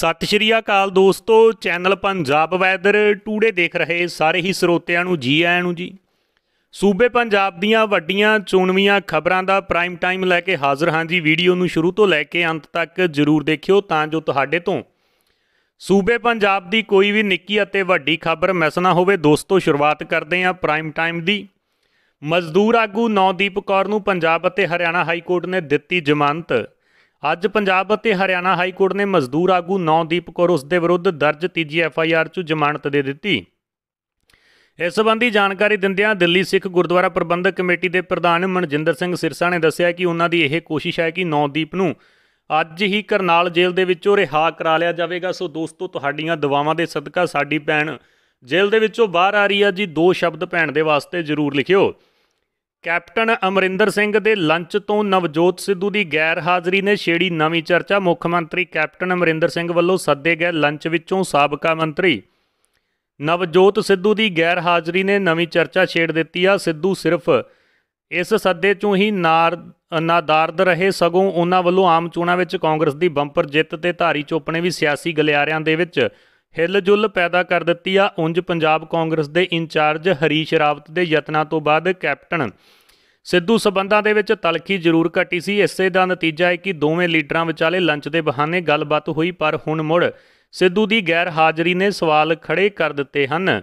ਸਤਿ ਸ਼੍ਰੀ ਅਕਾਲ ਦੋਸਤੋ channel Punjab weather today ਦੇਖ ਰਹੇ ਸਾਰੇ ਹੀ ਸਰੋਤਿਆਂ ਨੂੰ ਜੀ ਆਇਆਂ ਨੂੰ ਜੀ ਸੂਬੇ ਪੰਜਾਬ ਦੀਆਂ ਵੱਡੀਆਂ ਚੋਣਵੀਆਂ ਖਬਰਾਂ ਦਾ ਪ੍ਰਾਈਮ ਟਾਈਮ ਲੈ ਕੇ ਹਾਜ਼ਰ ਹਾਂ ਜੀ ਵੀਡੀਓ ਨੂੰ ਸ਼ੁਰੂ ਤੋਂ ਲੈ ਕੇ ਅੰਤ ਤੱਕ ਜ਼ਰੂਰ ਦੇਖਿਓ ਤਾਂ ਜੋ ਤੁਹਾਡੇ ਤੋਂ ਸੂਬੇ ਪੰਜਾਬ ਦੀ ਕੋਈ ਵੀ ਨਿੱਕੀ ਅਤੇ ਵੱਡੀ ਖਬਰ ਮਿਸ ਨਾ ਹੋਵੇ ਦੋਸਤੋ ਸ਼ੁਰੂਆਤ ਕਰਦੇ ਹਾਂ ਪ੍ਰਾਈਮ ਟਾਈਮ ਦੀ ਮਜ਼ਦੂਰ ਆਗੂ ਨੌਦੀਪ ਕੌਰ ਨੂੰ ਪੰਜਾਬ ਅਤੇ ਹਰਿਆਣਾ ਹਾਈ ਕੋਰਟ ਨੇ ਦਿੱਤੀ ਜ਼ਮਾਨਤ ਅੱਜ ਪੰਜਾਬ ਅਤੇ ਹਰਿਆਣਾ ਹਾਈ ਕੋਰਟ ਨੇ ਮਜ਼ਦੂਰ ਆਗੂ ਨੌਦੀਪ ਕੌਰ ਉਸ ਦੇ ਵਿਰੁੱਧ ਦਰਜ ਤੀਜੀ ਐਫ ਆਈ ਆਰ 'ਚ ਜ਼ਮਾਨਤ ਦੇ ਦਿੱਤੀ ਇਸ ਸੰਬੰਧੀ ਜਾਣਕਾਰੀ ਦਿੰਦਿਆਂ ਦਿੱਲੀ ਸਿੱਖ ਗੁਰਦੁਆਰਾ ਪ੍ਰਬੰਧਕ ਕਮੇਟੀ ਦੇ ਪ੍ਰਧਾਨ ਮਨਜਿੰਦਰ ਸਿੰਘ ਸਿਰਸਾ ਨੇ ਦੱਸਿਆ ਕਿ ਉਹਨਾਂ ਦੀ ਇਹ ਕੋਸ਼ਿਸ਼ ਹੈ ਕਿ ਨੌਦੀਪ ਨੂੰ ਅੱਜ ਹੀ ਕਰਨਾਲ ਜੇਲ੍ਹ ਦੇ ਵਿੱਚੋਂ ਰਿਹਾ ਕਰਾ ਲਿਆ ਜਾਵੇਗਾ ਸੋ ਦੋਸਤੋ ਤੁਹਾਡੀਆਂ ਦੁਆਵਾਂ ਦੇ ਸਦਕਾ ਸਾਡੀ ਭੈਣ ਜੇਲ੍ਹ ਦੇ ਵਿੱਚੋਂ ਬਾਹਰ ਆ ਰਹੀ ਹੈ ਜੀ ਦੋ ਸ਼ਬਦ ਭੈਣ ਦੇ ਵਾਸਤੇ ਜ਼ਰੂਰ ਲਿਖਿਓ ਕੈਪਟਨ ਅਮਰਿੰਦਰ ਸਿੰਘ ਦੇ ਲੰਚ ਤੋਂ ਨਵਜੋਤ ਸਿੱਧੂ ਦੀ ਗੈਰ ਹਾਜ਼ਰੀ ਨੇ ਛੇੜੀ ਨਵੀਂ ਚਰਚਾ ਮੁੱਖ ਮੰਤਰੀ ਕੈਪਟਨ ਅਮਰਿੰਦਰ ਸਿੰਘ ਵੱਲੋਂ ਸੱਦੇ ਗਏ ਲੰਚ ਵਿੱਚੋਂ ਸਾਬਕਾ ਮੰਤਰੀ ਨਵਜੋਤ ਸਿੱਧੂ ਦੀ ਗੈਰ ਹਾਜ਼ਰੀ ਨੇ ਨਵੀਂ ਚਰਚਾ ਛੇੜ ਦਿੱਤੀ ਆ ਸਿੱਧੂ ਸਿਰਫ ਇਸ ਸੱਦੇ ਚੋਂ ਹੀ ਨਾਦਾਰਦ ਰਹੇ ਸਗੋਂ ਉਹਨਾਂ ਵੱਲੋਂ ਆਮ ਚੋਣਾਂ ਵਿੱਚ ਕਾਂਗਰਸ ਦੀ ਬੰਪਰ ਜਿੱਤ ਤੇ ਧਾਰੀ ਚੋਪਣੇ ਵੀ ਸਿਆਸੀ ਗਲਿਆਰਿਆਂ ਦੇ ਵਿੱਚ ਹਿਲਜੁਲ ਪੈਦਾ ਕਰ ਦਿੱਤੀ ਆ ਉਂਝ ਪੰਜਾਬ ਕਾਂਗਰਸ ਦੇ ਇੰਚਾਰਜ ਹਰੀਸ਼ ਰਾਵਤ ਦੇ ਯਤਨਾਂ ਤੋਂ ਬਾਅਦ ਕੈਪਟਨ ਸਿੱਧੂ ਸਬੰਧਾਂ ਦੇ ਵਿੱਚ ਤਲਖੀ ਜ਼ਰੂਰ ਘਟੀ ਸੀ ਇਸੇ ਦਾ ਨਤੀਜਾ ਹੈ ਕਿ ਦੋਵੇਂ ਲੀਡਰਾਂ ਵਿਚਾਲੇ ਲੰਚ ਦੇ ਬਹਾਨੇ ਗੱਲਬਾਤ ਹੋਈ ਪਰ ਹੁਣ ਮੁੜ ਸਿੱਧੂ ਦੀ ਗੈਰ ਹਾਜ਼ਰੀ ਨੇ ਸਵਾਲ ਖੜੇ ਕਰ ਦਿੱਤੇ ਹਨ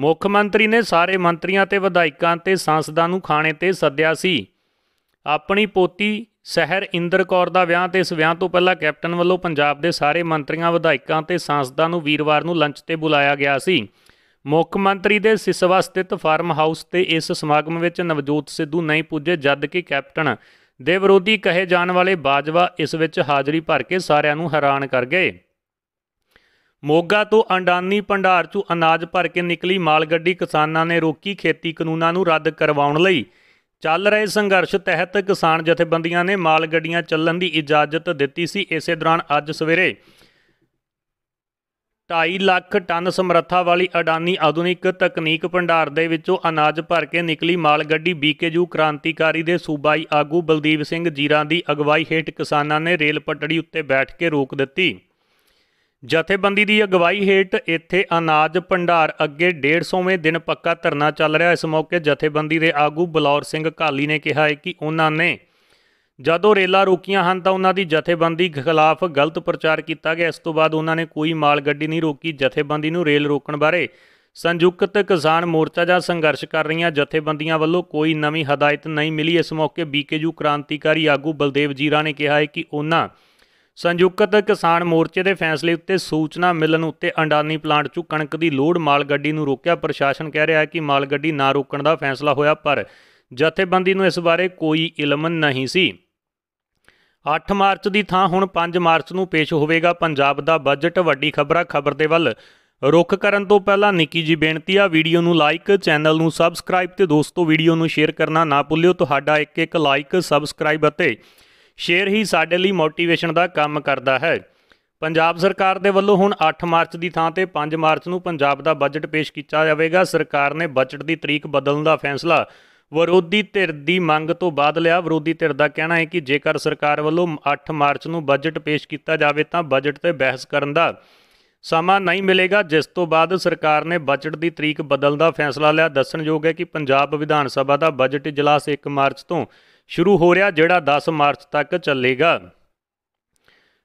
ਮੁੱਖ ਮੰਤਰੀ ਨੇ ਸਾਰੇ ਮੰਤਰੀਆਂ ਤੇ ਵਿਧਾਇਕਾਂ ਤੇ ਸੰਸਦਾਂ ਨੂੰ ਖਾਣੇ ਤੇ ਸੱਦਿਆ ਸੀ ਆਪਣੀ ਪੋਤੀ ਸਹਿਰ ਇੰਦਰ ਕੌਰ ਦਾ ਵਿਆਹ ਤੇ ਇਸ ਵਿਆਹ ਤੋਂ ਪਹਿਲਾਂ ਕੈਪਟਨ ਵੱਲੋਂ ਪੰਜਾਬ ਦੇ ਸਾਰੇ ਮੰਤਰੀਆਂ ਵਿਧਾਇਕਾਂ ਤੇ ਸਾਂਸਦਾਂ ਨੂੰ ਵੀਰਵਾਰ ਨੂੰ ਲੰਚ ਤੇ ਬੁਲਾਇਆ ਗਿਆ ਸੀ ਮੁੱਖ ਮੰਤਰੀ ਦੇ ਸਿਸਵਾ ਸਥਿਤ ਫਾਰਮ ਹਾਊਸ ਤੇ ਇਸ ਸਮਾਗਮ ਵਿੱਚ ਨਵਜੋਤ ਸਿੱਧੂ ਨਹੀਂ ਪੁੱਜੇ ਜਦ ਕਿ ਕੈਪਟਨ ਦੇ ਵਿਰੋਧੀ ਕਹੇ ਜਾਣ ਵਾਲੇ ਬਾਜਵਾ ਇਸ ਵਿੱਚ ਹਾਜ਼ਰੀ ਭਰ ਕੇ ਸਾਰਿਆਂ ਨੂੰ ਹੈਰਾਨ ਕਰ ਗਏ ਮੋਗਾ ਤੋਂ ਅੰਡਾਨੀ ਭੰਡਾਰ ਚੋਂ ਅਨਾਜ ਭਰ ਕੇ ਨਿਕਲੀ ਮਾਲ ਗੱਡੀ ਕਿਸਾਨਾਂ ਨੇ ਰੋਕੀ ਖੇਤੀ ਕਾਨੂੰਨਾਂ ਨੂੰ ਰੱਦ ਕਰਵਾਉਣ ਲਈ ਚੱਲ ਰਹੇ ਸੰਘਰਸ਼ ਤਹਿਤ ਕਿਸਾਨ ਜਥੇਬੰਦੀਆਂ ਨੇ ਮਾਲ ਗੱਡੀਆਂ ਚੱਲਣ ਦੀ ਇਜਾਜ਼ਤ ਦਿੱਤੀ ਸੀ ਇਸੇ ਦੌਰਾਨ ਅੱਜ ਸਵੇਰੇ 2.5 ਲੱਖ ਟਨ ਸਮਰੱਥਾ ਵਾਲੀ ਅਡਾਨੀ ਆਧੁਨਿਕ ਤਕਨੀਕ ਭੰਡਾਰ ਦੇ ਵਿੱਚੋਂ ਅਨਾਜ ਭਰ ਕੇ ਨਿਕਲੀ ਮਾਲ ਗੱਡੀ ਬੀਕੇਯੂ ਕ੍ਰਾਂਤੀਕਾਰੀ ਦੇ ਸੂਬਾਈ ਆਗੂ ਬਲਦੀਪ ਸਿੰਘ ਜੀਰਾ ਦੀ ਅਗਵਾਈ ਹੇਠ ਕਿਸਾਨਾਂ ਨੇ ਰੇਲ ਪਟੜੀ ਉੱਤੇ ਬੈਠ ਕੇ ਰੋਕ ਦਿੱਤੀ ਜਥੇਬੰਦੀ ਦੀ ਅਗਵਾਈ ਹੇਠ ਇੱਥੇ ਅਨਾਜ ਭੰਡਾਰ ਅੱਗੇ 150ਵੇਂ ਦਿਨ ਪੱਕਾ ਧਰਨਾ ਚੱਲ ਰਿਹਾ ਇਸ ਮੌਕੇ ਜਥੇਬੰਦੀ ਦੇ ਆਗੂ ਬਲੌਰ ਸਿੰਘ ਕਾਲੀ ਨੇ ਕਿਹਾ ਹੈ ਕਿ ਉਹਨਾਂ ਨੇ ਜਦੋਂ ਰੇਲਾ ਰੋਕੀਆਂ ਹਨ ਤਾਂ ਉਹਨਾਂ ਦੀ ਜਥੇਬੰਦੀ ਖਿਲਾਫ ਗਲਤ ਪ੍ਰਚਾਰ ਕੀਤਾ ਗਿਆ ਇਸ ਤੋਂ ਬਾਅਦ ਉਹਨਾਂ ਨੇ ਕੋਈ ਮਾਲ ਗੱਡੀ ਨਹੀਂ ਰੋਕੀ ਜਥੇਬੰਦੀ ਨੂੰ ਰੇਲ ਰੋਕਣ ਬਾਰੇ ਸੰਯੁਕਤ ਕਿਸਾਨ ਮੋਰਚਾ ਜਾਂ ਸੰਘਰਸ਼ ਕਰ ਰਹੀਆਂ ਜਥੇਬੰਦੀਆਂ ਵੱਲੋਂ ਕੋਈ ਨਵੀਂ ਹਦਾਇਤ ਨਹੀਂ ਮਿਲੀ ਇਸ ਮੌਕੇ ਬੀਕੇਯੂ ਕ੍ਰਾਂਤੀਕਾਰੀ ਆਗੂ ਬਲਦੇਵ ਜੀਰਾ ਨੇ ਕਿਹਾ ਹੈ ਕਿ ਉਹਨਾਂ ਸੰਯੁਕਤ ਕਿਸਾਨ ਮੋਰਚੇ ਦੇ ਫੈਸਲੇ ਉੱਤੇ ਸੂਚਨਾ ਮਿਲਣ ਉੱਤੇ ਅੰਡਾਨੀ ਪਲਾਂਟ 'ਚੋਂ ਕਣਕ ਦੀ ਲੋਡ ਮਾਲ ਗੱਡੀ ਨੂੰ ਰੋਕਿਆ ਪ੍ਰਸ਼ਾਸਨ ਕਹਿ ਰਿਹਾ ਹੈ ਕਿ ਮਾਲ ਗੱਡੀ ਨਾ ਰੋਕਣ ਦਾ ਫੈਸਲਾ ਹੋਇਆ ਪਰ ਜਥੇਬੰਦੀ ਨੂੰ ਇਸ ਬਾਰੇ ਕੋਈ ਇਲਮ ਨਹੀਂ ਸੀ 8 ਮਾਰਚ ਦੀ ਥਾਂ ਹੁਣ 5 ਮਾਰਚ ਨੂੰ ਪੇਸ਼ ਹੋਵੇਗਾ ਪੰਜਾਬ ਦਾ ਬਜਟ ਵੱਡੀ ਖਬਰਾਂ ਖਬਰ ਦੇ ਵੱਲ ਰੁਕ ਕਰਨ ਤੋਂ ਪਹਿਲਾਂ ਨਿੱਕੀ ਜੀ ਬੇਨਤੀ ਆ ਵੀਡੀਓ ਨੂੰ ਲਾਈਕ ਚੈਨਲ ਨੂੰ ਸਬਸਕ੍ਰਾਈਬ ਤੇ ਦੋਸਤੋ ਵੀਡੀਓ ਨੂੰ ਸ਼ੇਅਰ ਕਰਨਾ ਨਾ ਭੁੱਲਿਓ ਤੁਹਾਡਾ ਇੱਕ ਇੱਕ ਲਾਈਕ ਸਬਸਕ੍ਰਾਈਬ ਅਤੇ ਸ਼ੇਅਰ ਹੀ ਸਾਡੇ ਲਈ ਮੋਟੀਵੇਸ਼ਨ ਦਾ ਕੰਮ ਕਰਦਾ ਹੈ ਪੰਜਾਬ ਸਰਕਾਰ ਦੇ ਵੱਲੋਂ ਹੁਣ 8 ਮਾਰਚ ਦੀ ਥਾਂ ਤੇ 5 ਮਾਰਚ ਨੂੰ ਪੰਜਾਬ ਦਾ ਬਜਟ ਪੇਸ਼ ਕੀਤਾ ਜਾਵੇਗਾ ਸਰਕਾਰ ਨੇ ਬਜਟ ਦੀ ਤਰੀਕ ਬਦਲਣ ਦਾ ਫੈਸਲਾ ਵਿਰੋਧੀ ਧਿਰ ਦੀ ਮੰਗ ਤੋਂ ਬਾਅਦ ਲਿਆ ਵਿਰੋਧੀ ਧਿਰ ਦਾ ਕਹਿਣਾ ਹੈ ਕਿ ਜੇਕਰ ਸਰਕਾਰ ਵੱਲੋਂ 8 ਮਾਰਚ ਨੂੰ ਬਜਟ ਪੇਸ਼ ਕੀਤਾ ਜਾਵੇ ਤਾਂ ਬਜਟ ਤੇ ਬਹਿਸ ਕਰਨ ਦਾ ਸਮਾਂ ਨਹੀਂ ਮਿਲੇਗਾ ਜਿਸ ਤੋਂ ਬਾਅਦ ਸਰਕਾਰ ਨੇ ਬਜਟ ਦੀ ਤਰੀਕ ਬਦਲਣ ਦਾ ਫੈਸਲਾ ਲਿਆ ਦੱਸਣਯੋਗ ਹੈ ਕਿ ਪੰਜਾਬ ਵਿਧਾਨ ਸਭਾ ਦਾ ਬਜਟ ਇਜਲਾਸ 1 ਮਾਰਚ ਤੋਂ ਸ਼ੁਰੂ ਹੋ ਰਿਹਾ ਜਿਹੜਾ 10 ਮਾਰਚ ਤੱਕ ਚੱਲੇਗਾ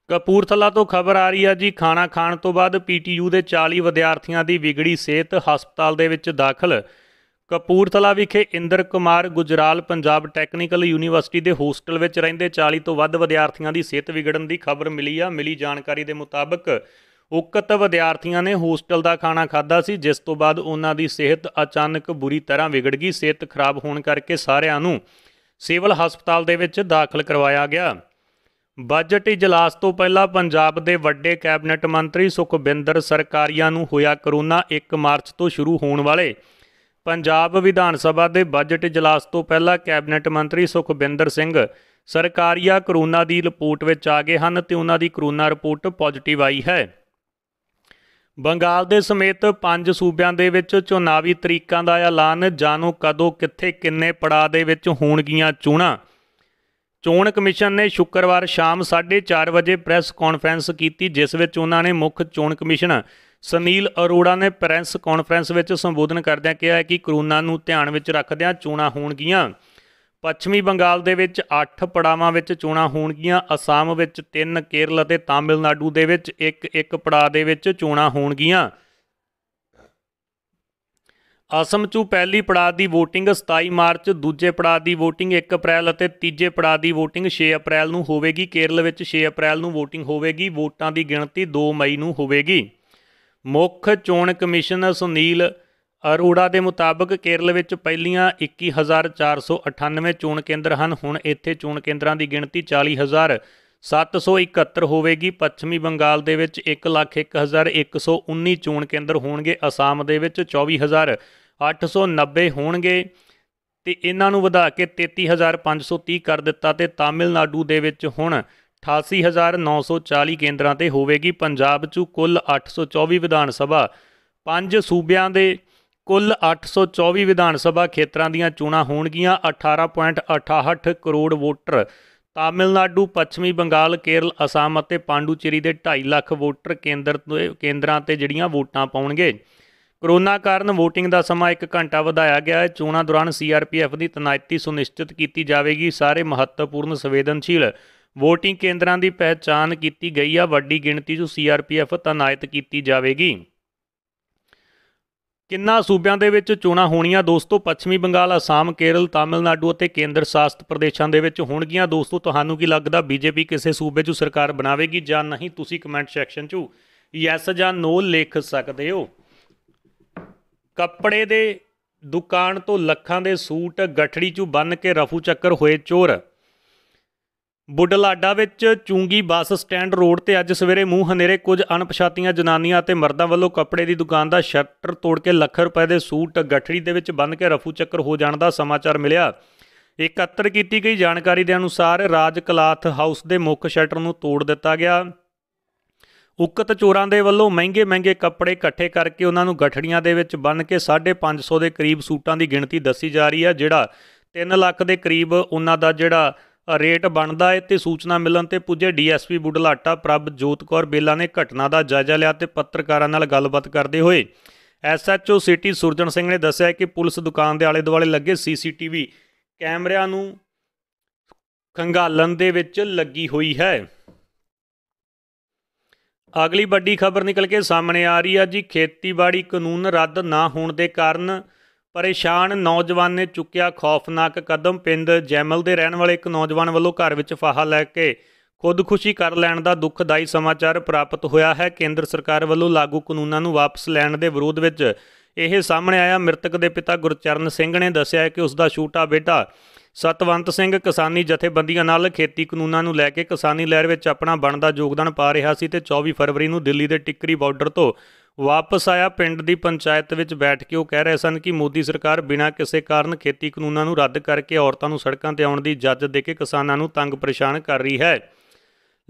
ਕਪੂਰਥਲਾ ਤੋਂ ਖਬਰ ਆ ਰਹੀ ਹੈ ਜੀ ਖਾਣਾ ਖਾਣ ਤੋਂ ਬਾਅਦ ਪੀਟੀਯੂ ਦੇ 40 ਵਿਦਿਆਰਥੀਆਂ ਦੀ ਵਿਗੜੀ ਸਿਹਤ ਹਸਪਤਾਲ ਦੇ ਵਿੱਚ ਦਾਖਲ ਕਪੂਰਥਲਾ ਵਿਖੇ ਇੰਦਰ ਕੁਮਾਰ ਗੁਜਰਾਲ ਪੰਜਾਬ ਟੈਕਨੀਕਲ ਯੂਨੀਵਰਸਿਟੀ ਦੇ ਹੋਸਟਲ ਵਿੱਚ ਰਹਿੰਦੇ 40 ਤੋਂ ਵੱਧ ਵਿਦਿਆਰਥੀਆਂ ਦੀ ਸਿਹਤ ਵਿਗੜਨ ਦੀ ਖਬਰ ਮਿਲੀ ਆ ਮਿਲੀ ਜਾਣਕਾਰੀ ਦੇ ਮੁਤਾਬਕ ਉਕਤ ਵਿਦਿਆਰਥੀਆਂ ਨੇ ਹੋਸਟਲ ਦਾ ਖਾਣਾ ਖਾਧਾ ਸੀ ਜਿਸ ਤੋਂ ਬਾਅਦ ਉਹਨਾਂ ਦੀ ਸਿਹਤ ਅਚਾਨਕ ਬੁਰੀ ਤਰ੍ਹਾਂ ਵਿਗੜ ਗਈ ਸਿਹਤ ਖਰਾਬ ਹੋਣ ਕਰਕੇ ਸਾਰਿਆਂ ਨੂੰ ਸਿਵਲ ਹਸਪਤਾਲ ਦੇ ਵਿੱਚ ਦਾਖਲ ਕਰਵਾਇਆ ਗਿਆ ਬਜਟ ਇਜਲਾਸ ਤੋਂ ਪਹਿਲਾਂ ਪੰਜਾਬ ਦੇ ਵੱਡੇ ਕੈਬਨਿਟ ਮੰਤਰੀ ਸੁਖਬਿੰਦਰ ਸਰਕਾਰੀਆਂ ਨੂੰ ਹੋਇਆ ਕਰੋਨਾ 1 ਮਾਰਚ ਤੋਂ ਸ਼ੁਰੂ ਹੋਣ ਵਾਲੇ ਪੰਜਾਬ ਵਿਧਾਨ ਸਭਾ ਦੇ ਬਜਟ ਇਜਲਾਸ ਤੋਂ ਪਹਿਲਾਂ ਕੈਬਨਿਟ ਮੰਤਰੀ ਸੁਖਬਿੰਦਰ ਸਿੰਘ ਸਰਕਾਰੀਆ ਕਰੋਨਾ ਦੀ ਰਿਪੋਰਟ ਵਿੱਚ ਆ ਗਏ ਹਨ ਤੇ ਉਹਨਾਂ ਦੀ ਕਰੋਨਾ ਰਿਪੋਰਟ ਪੋਜ਼ਿਟਿਵ ਆਈ ਹੈ ਬੰਗਾਲ ਦੇ ਸਮੇਤ ਪੰਜ ਸੂਬਿਆਂ ਦੇ ਵਿੱਚ ਚੋਣਾਵੀ ਤਰੀਕਾਂ ਦਾ ਐਲਾਨ ਜਾਨੂ ਕਦੋਂ ਕਿੱਥੇ ਕਿੰਨੇ ਪੜਾਅ ਦੇ ਵਿੱਚ ਹੋਣਗੀਆਂ ਚੋਣਾਂ ਚੋਣ ਕਮਿਸ਼ਨ ਨੇ ਸ਼ੁੱਕਰਵਾਰ ਸ਼ਾਮ 4:30 ਵਜੇ ਪ੍ਰੈਸ ਕਾਨਫਰੰਸ ਕੀਤੀ ਜਿਸ ਵਿੱਚ ਉਹਨਾਂ ਨੇ ਮੁੱਖ ਚੋਣ ਕਮਿਸ਼ਨ ਸੁਨੀਲ ਅਰੋੜਾ ਨੇ ਪ੍ਰੈਸ ਕਾਨਫਰੰਸ ਵਿੱਚ ਸੰਬੋਧਨ ਕਰਦਿਆਂ ਕਿਹਾ ਕਿ ਕਰੋਨਾ ਨੂੰ ਧਿਆਨ ਵਿੱਚ ਰੱਖਦਿਆਂ ਚੋਣਾਂ ਹੋਣਗੀਆਂ ਪੱਛਮੀ ਬੰਗਾਲ ਦੇ ਵਿੱਚ 8 ਪੜਾਵਾਂ ਵਿੱਚ ਚੋਣਾਂ ਹੋਣਗੀਆਂ ਅਸਾਮ ਵਿੱਚ 3 ਕੇਰਲ ਅਤੇ ਤਾਮਿਲਨਾਡੂ ਦੇ ਵਿੱਚ ਇੱਕ ਇੱਕ ਪੜਾਅ ਦੇ ਵਿੱਚ ਚੋਣਾਂ ਹੋਣਗੀਆਂ ਅਸਮ 'ਚ ਪਹਿਲੀ ਪੜਾਅ ਦੀ VOTING 27 ਮਾਰਚ ਦੂਜੇ ਪੜਾਅ ਦੀ VOTING 1 ਅਪ੍ਰੈਲ ਅਤੇ ਤੀਜੇ ਪੜਾਅ ਦੀ VOTING 6 ਅਪ੍ਰੈਲ ਨੂੰ ਹੋਵੇਗੀ ਕੇਰਲ ਵਿੱਚ 6 ਅਪ੍ਰੈਲ ਨੂੰ VOTING ਹੋਵੇਗੀ ਵੋਟਾਂ ਦੀ ਗਿਣਤੀ 2 ਮਈ ਨੂੰ ਹੋਵੇਗੀ ਮੁੱਖ ਚੋਣ ਕਮਿਸ਼ਨਰ ਸੁਨੀਲ ਅਰੋੜਾ ਦੇ ਮੁਤਾਬਕ ਕੇਰਲ ਵਿੱਚ ਪਹਿਲੀਆਂ 21498 ਚੋਣ ਕੇਂਦਰ ਹਨ ਹੁਣ ਇੱਥੇ ਚੋਣ ਕੇਂਦਰਾਂ ਦੀ ਗਿਣਤੀ 40771 ਹੋਵੇਗੀ ਪੱਛਮੀ ਬੰਗਾਲ ਦੇ ਵਿੱਚ 101119 ਚੋਣ ਕੇਂਦਰ ਹੋਣਗੇ ਅਸਾਮ ਦੇ ਵਿੱਚ 24890 ਹੋਣਗੇ ਤੇ ਇਹਨਾਂ ਨੂੰ ਵਧਾ ਕੇ 33530 ਕਰ ਦਿੱਤਾ ਤੇ ਤਾਮਿਲਨਾਡੂ ਦੇ ਵਿੱਚ ਹੁਣ 88940 ਕੇਂਦਰਾਂ ਤੇ ਹੋਵੇਗੀ ਪੰਜਾਬ 'ਚ ਕੁੱਲ 824 ਵਿਧਾਨ ਸਭਾ ਪੰਜ ਸੂਬਿਆਂ ਦੇ ਕੁੱਲ 824 ਵਿਧਾਨ ਸਭਾ ਖੇਤਰਾਂ ਦੀਆਂ ਚੋਣਾਂ ਹੋਣਗੀਆਂ 18.88 ਕਰੋੜ ਵੋਟਰ ਤਾਮਿਲਨਾਡੂ ਪੱਛਮੀ ਬੰਗਾਲ ਕੇਰਲ ਅਸਾਮ ਅਤੇ ਪਾਂਡੂਚੇਰੀ ਦੇ 2.5 ਲੱਖ ਵੋਟਰ ਕੇਂਦਰ ਕੇਂਦਰਾਂ ਤੇ ਜਿਹੜੀਆਂ ਵੋਟਾਂ ਪਾਉਣਗੇ ਕਰੋਨਾ ਕਾਰਨ VOTING ਦਾ ਸਮਾਂ 1 ਘੰਟਾ ਵਧਾਇਆ ਗਿਆ ਹੈ ਚੋਣਾਂ ਦੌਰਾਨ CRPF ਦੀ ਤਨਾਇਤੀ ਸੁਨਿਸ਼ਚਿਤ ਕੀਤੀ ਜਾਵੇਗੀ ਸਾਰੇ ਮਹੱਤਵਪੂਰਨ ਸੰਵੇਦਨਸ਼ੀਲ VOTING ਕੇਂਦਰਾਂ ਦੀ ਪਹਿਚਾਨ ਕੀਤੀ ਗਈ ਆ ਵੱਡੀ ਗਿਣਤੀ 'ਚ CRPF ਤਨਾਇਤ ਕੀਤੀ ਜਾਵੇਗੀ ਕਿੰਨਾ ਸੂਬਿਆਂ ਦੇ ਵਿੱਚ ਚੋਣਾਂ ਹੋਣੀਆਂ ਦੋਸਤੋ ਪੱਛਮੀ ਬੰਗਾਲ ਆਸਾਮ ਕੇਰਲ ਤਾਮਿਲਨਾਡੂ ਅਤੇ ਕੇਂਦਰ ਸ਼ਾਸਤ ਪ੍ਰਦੇਸ਼ਾਂ ਦੇ ਵਿੱਚ ਹੋਣਗੀਆਂ ਦੋਸਤੋ ਤੁਹਾਨੂੰ ਕੀ ਲੱਗਦਾ ਬੀਜੇਪੀ ਕਿਸੇ ਸੂਬੇ 'ਚ ਸਰਕਾਰ ਬਣਾਵੇਗੀ ਜਾਂ ਨਹੀਂ ਤੁਸੀਂ ਕਮੈਂਟ ਸੈਕਸ਼ਨ 'ਚ ਯੈਸ ਜਾਂ ਨੋ ਲਿਖ ਸਕਦੇ ਹੋ ਕੱਪੜੇ ਦੇ ਦੁਕਾਨ ਤੋਂ ਲੱਖਾਂ ਦੇ ਸੂਟ ਗਠੜੀ 'ਚ ਬੰਨ ਕੇ ਰਫੂ ਚੱਕਰ ਹੋਏ ਚੋਰ ਬੁੱਢਲਾਡਾ ਵਿੱਚ ਚੁੰਗੀ ਬੱਸ ਸਟੈਂਡ ਰੋਡ ਤੇ ਅੱਜ ਸਵੇਰੇ ਮੂੰਹ ਹਨੇਰੇ ਕੁਝ ਅਣਪਛਾਤੀਆਂ ਜਨਾਨੀਆਂ ਅਤੇ ਮਰਦਾਂ ਵੱਲੋਂ ਕੱਪੜੇ ਦੀ ਦੁਕਾਨ ਦਾ ਸ਼ਟਰ ਤੋੜ ਕੇ ਲੱਖ ਰੁਪਏ ਦੇ ਸੂਟ ਗੱਠੜੀ ਦੇ ਵਿੱਚ ਬੰਨ ਕੇ ਰਫੂ ਚੱਕਰ ਹੋ ਜਾਣ ਦਾ ਸਮਾਚਾਰ ਮਿਲਿਆ ਇਕੱਤਰ ਕੀਤੀ ਗਈ ਜਾਣਕਾਰੀ ਦੇ ਅਨੁਸਾਰ ਰਾਜ ਕਲਾਥ ਹਾਊਸ ਦੇ ਮੁੱਖ ਸ਼ਟਰ ਨੂੰ ਤੋੜ ਦਿੱਤਾ ਗਿਆ ਉਕਤ ਚੋਰਾਂ ਦੇ ਵੱਲੋਂ ਮਹਿੰਗੇ-ਮਹਿੰਗੇ ਕੱਪੜੇ ਇਕੱਠੇ ਕਰਕੇ ਉਹਨਾਂ ਨੂੰ ਗੱਠੜੀਆਂ ਦੇ ਵਿੱਚ ਬੰਨ ਕੇ 550 ਦੇ ਕਰੀਬ ਸੂਟਾਂ ਦੀ ਗਿਣਤੀ ਦੱਸੀ ਜਾ ਰਹੀ ਹੈ ਜਿਹੜਾ 3 ਲੱਖ ਦੇ ਕਰੀਬ ਉਹਨਾਂ ਦਾ ਜਿਹੜਾ ਰੇਟ ਬਣਦਾ ਹੈ ਤੇ ਸੂਚਨਾ ਮਿਲਣ ਤੇ ਪੁੱਜੇ ਡੀਐਸਪੀ ਬੁੱਢਲਾਟਾ ਪ੍ਰਭਜੋਤ ਕੌਰ ਬੇਲਾ ਨੇ ਘਟਨਾ ਦਾ ਜਾਇਜ਼ਾ ਲਿਆ ਤੇ ਪੱਤਰਕਾਰਾਂ ਨਾਲ ਗੱਲਬਾਤ ਕਰਦੇ ਹੋਏ ਐਸਐਚਓ ਸਿਟੀ ਸੁਰਜਣ ਸਿੰਘ ਨੇ ਦੱਸਿਆ ਕਿ ਪੁਲਿਸ ਦੁਕਾਨ ਦੇ ਆਲੇ ਦੁਆਲੇ ਲੱਗੇ ਸੀਸੀਟੀਵੀ ਕੈਮਰਿਆਂ ਨੂੰ ਖੰਗਾਲਣ ਦੇ ਵਿੱਚ ਲੱਗੀ ਹੋਈ ਹੈ ਅਗਲੀ ਵੱਡੀ ਖਬਰ ਨਿਕਲ ਕੇ ਸਾਹਮਣੇ ਆ ਰਹੀ ਹੈ ਜੀ ਖੇਤੀਬਾੜੀ ਕਾਨੂੰਨ ਰੱਦ ਨਾ ਹੋਣ ਦੇ ਕਾਰਨ ਪਰੇਸ਼ਾਨ ਨੌਜਵਾਨ ਨੇ ਚੁੱਕਿਆ ਖੌਫਨਾਕ ਕਦਮ ਪਿੰਡ ਜੈਮਲ ਦੇ ਰਹਿਣ ਵਾਲੇ ਇੱਕ ਨੌਜਵਾਨ ਵੱਲੋਂ ਘਰ ਵਿੱਚ ਫਾਹਾ ਲੈ ਕੇ ਖੁਦਕੁਸ਼ੀ ਕਰ ਲੈਣ ਦਾ ਦੁਖਦਾਈ ਸਮਾਚਾਰ ਪ੍ਰਾਪਤ ਹੋਇਆ ਹੈ ਕੇਂਦਰ ਸਰਕਾਰ ਵੱਲੋਂ ਲਾਗੂ ਕਾਨੂੰਨਾਂ ਨੂੰ ਵਾਪਸ ਲੈਣ ਦੇ ਵਿਰੋਧ ਵਿੱਚ ਇਹ ਸਾਹਮਣੇ ਆਇਆ ਮ੍ਰਿਤਕ ਦੇ ਪਿਤਾ ਗੁਰਚਰਨ ਸਿੰਘ ਨੇ ਦੱਸਿਆ ਕਿ ਉਸ ਦਾ ਛੋਟਾ ਬੇਟਾ ਸਤਵੰਤ ਸਿੰਘ ਕਿਸਾਨੀ ਜਥੇਬੰਦੀਆਂ ਨਾਲ ਖੇਤੀ ਕਾਨੂੰਨਾਂ ਨੂੰ ਲੈ ਕੇ ਕਿਸਾਨੀ ਲਹਿਰ ਵਿੱਚ ਆਪਣਾ ਬਣਦਾ ਯੋਗਦਾਨ ਪਾ ਰਿਹਾ ਸੀ ਤੇ 24 ਫਰਵਰੀ ਨੂੰ ਦਿੱਲੀ ਦੇ ਟਿੱਕਰੀ ਬਾਰਡਰ ਤੋਂ ਵਾਪਸ ਆਇਆ ਪਿੰਡ ਦੀ ਪੰਚਾਇਤ ਵਿੱਚ ਬੈਠ ਕੇ ਉਹ ਕਹਿ ਰਹੇ ਸਨ ਕਿ ਮੋਦੀ ਸਰਕਾਰ ਬਿਨਾਂ ਕਿਸੇ ਕਾਰਨ ਖੇਤੀ ਕਾਨੂੰਨਾਂ ਨੂੰ ਰੱਦ ਕਰਕੇ ਔਰਤਾਂ ਨੂੰ ਸੜਕਾਂ ਤੇ ਆਉਣ ਦੀ ਇਜਾਜ਼ਤ ਦੇ ਕੇ ਕਿਸਾਨਾਂ ਨੂੰ ਤੰਗ ਪਰੇਸ਼ਾਨ ਕਰ ਰਹੀ ਹੈ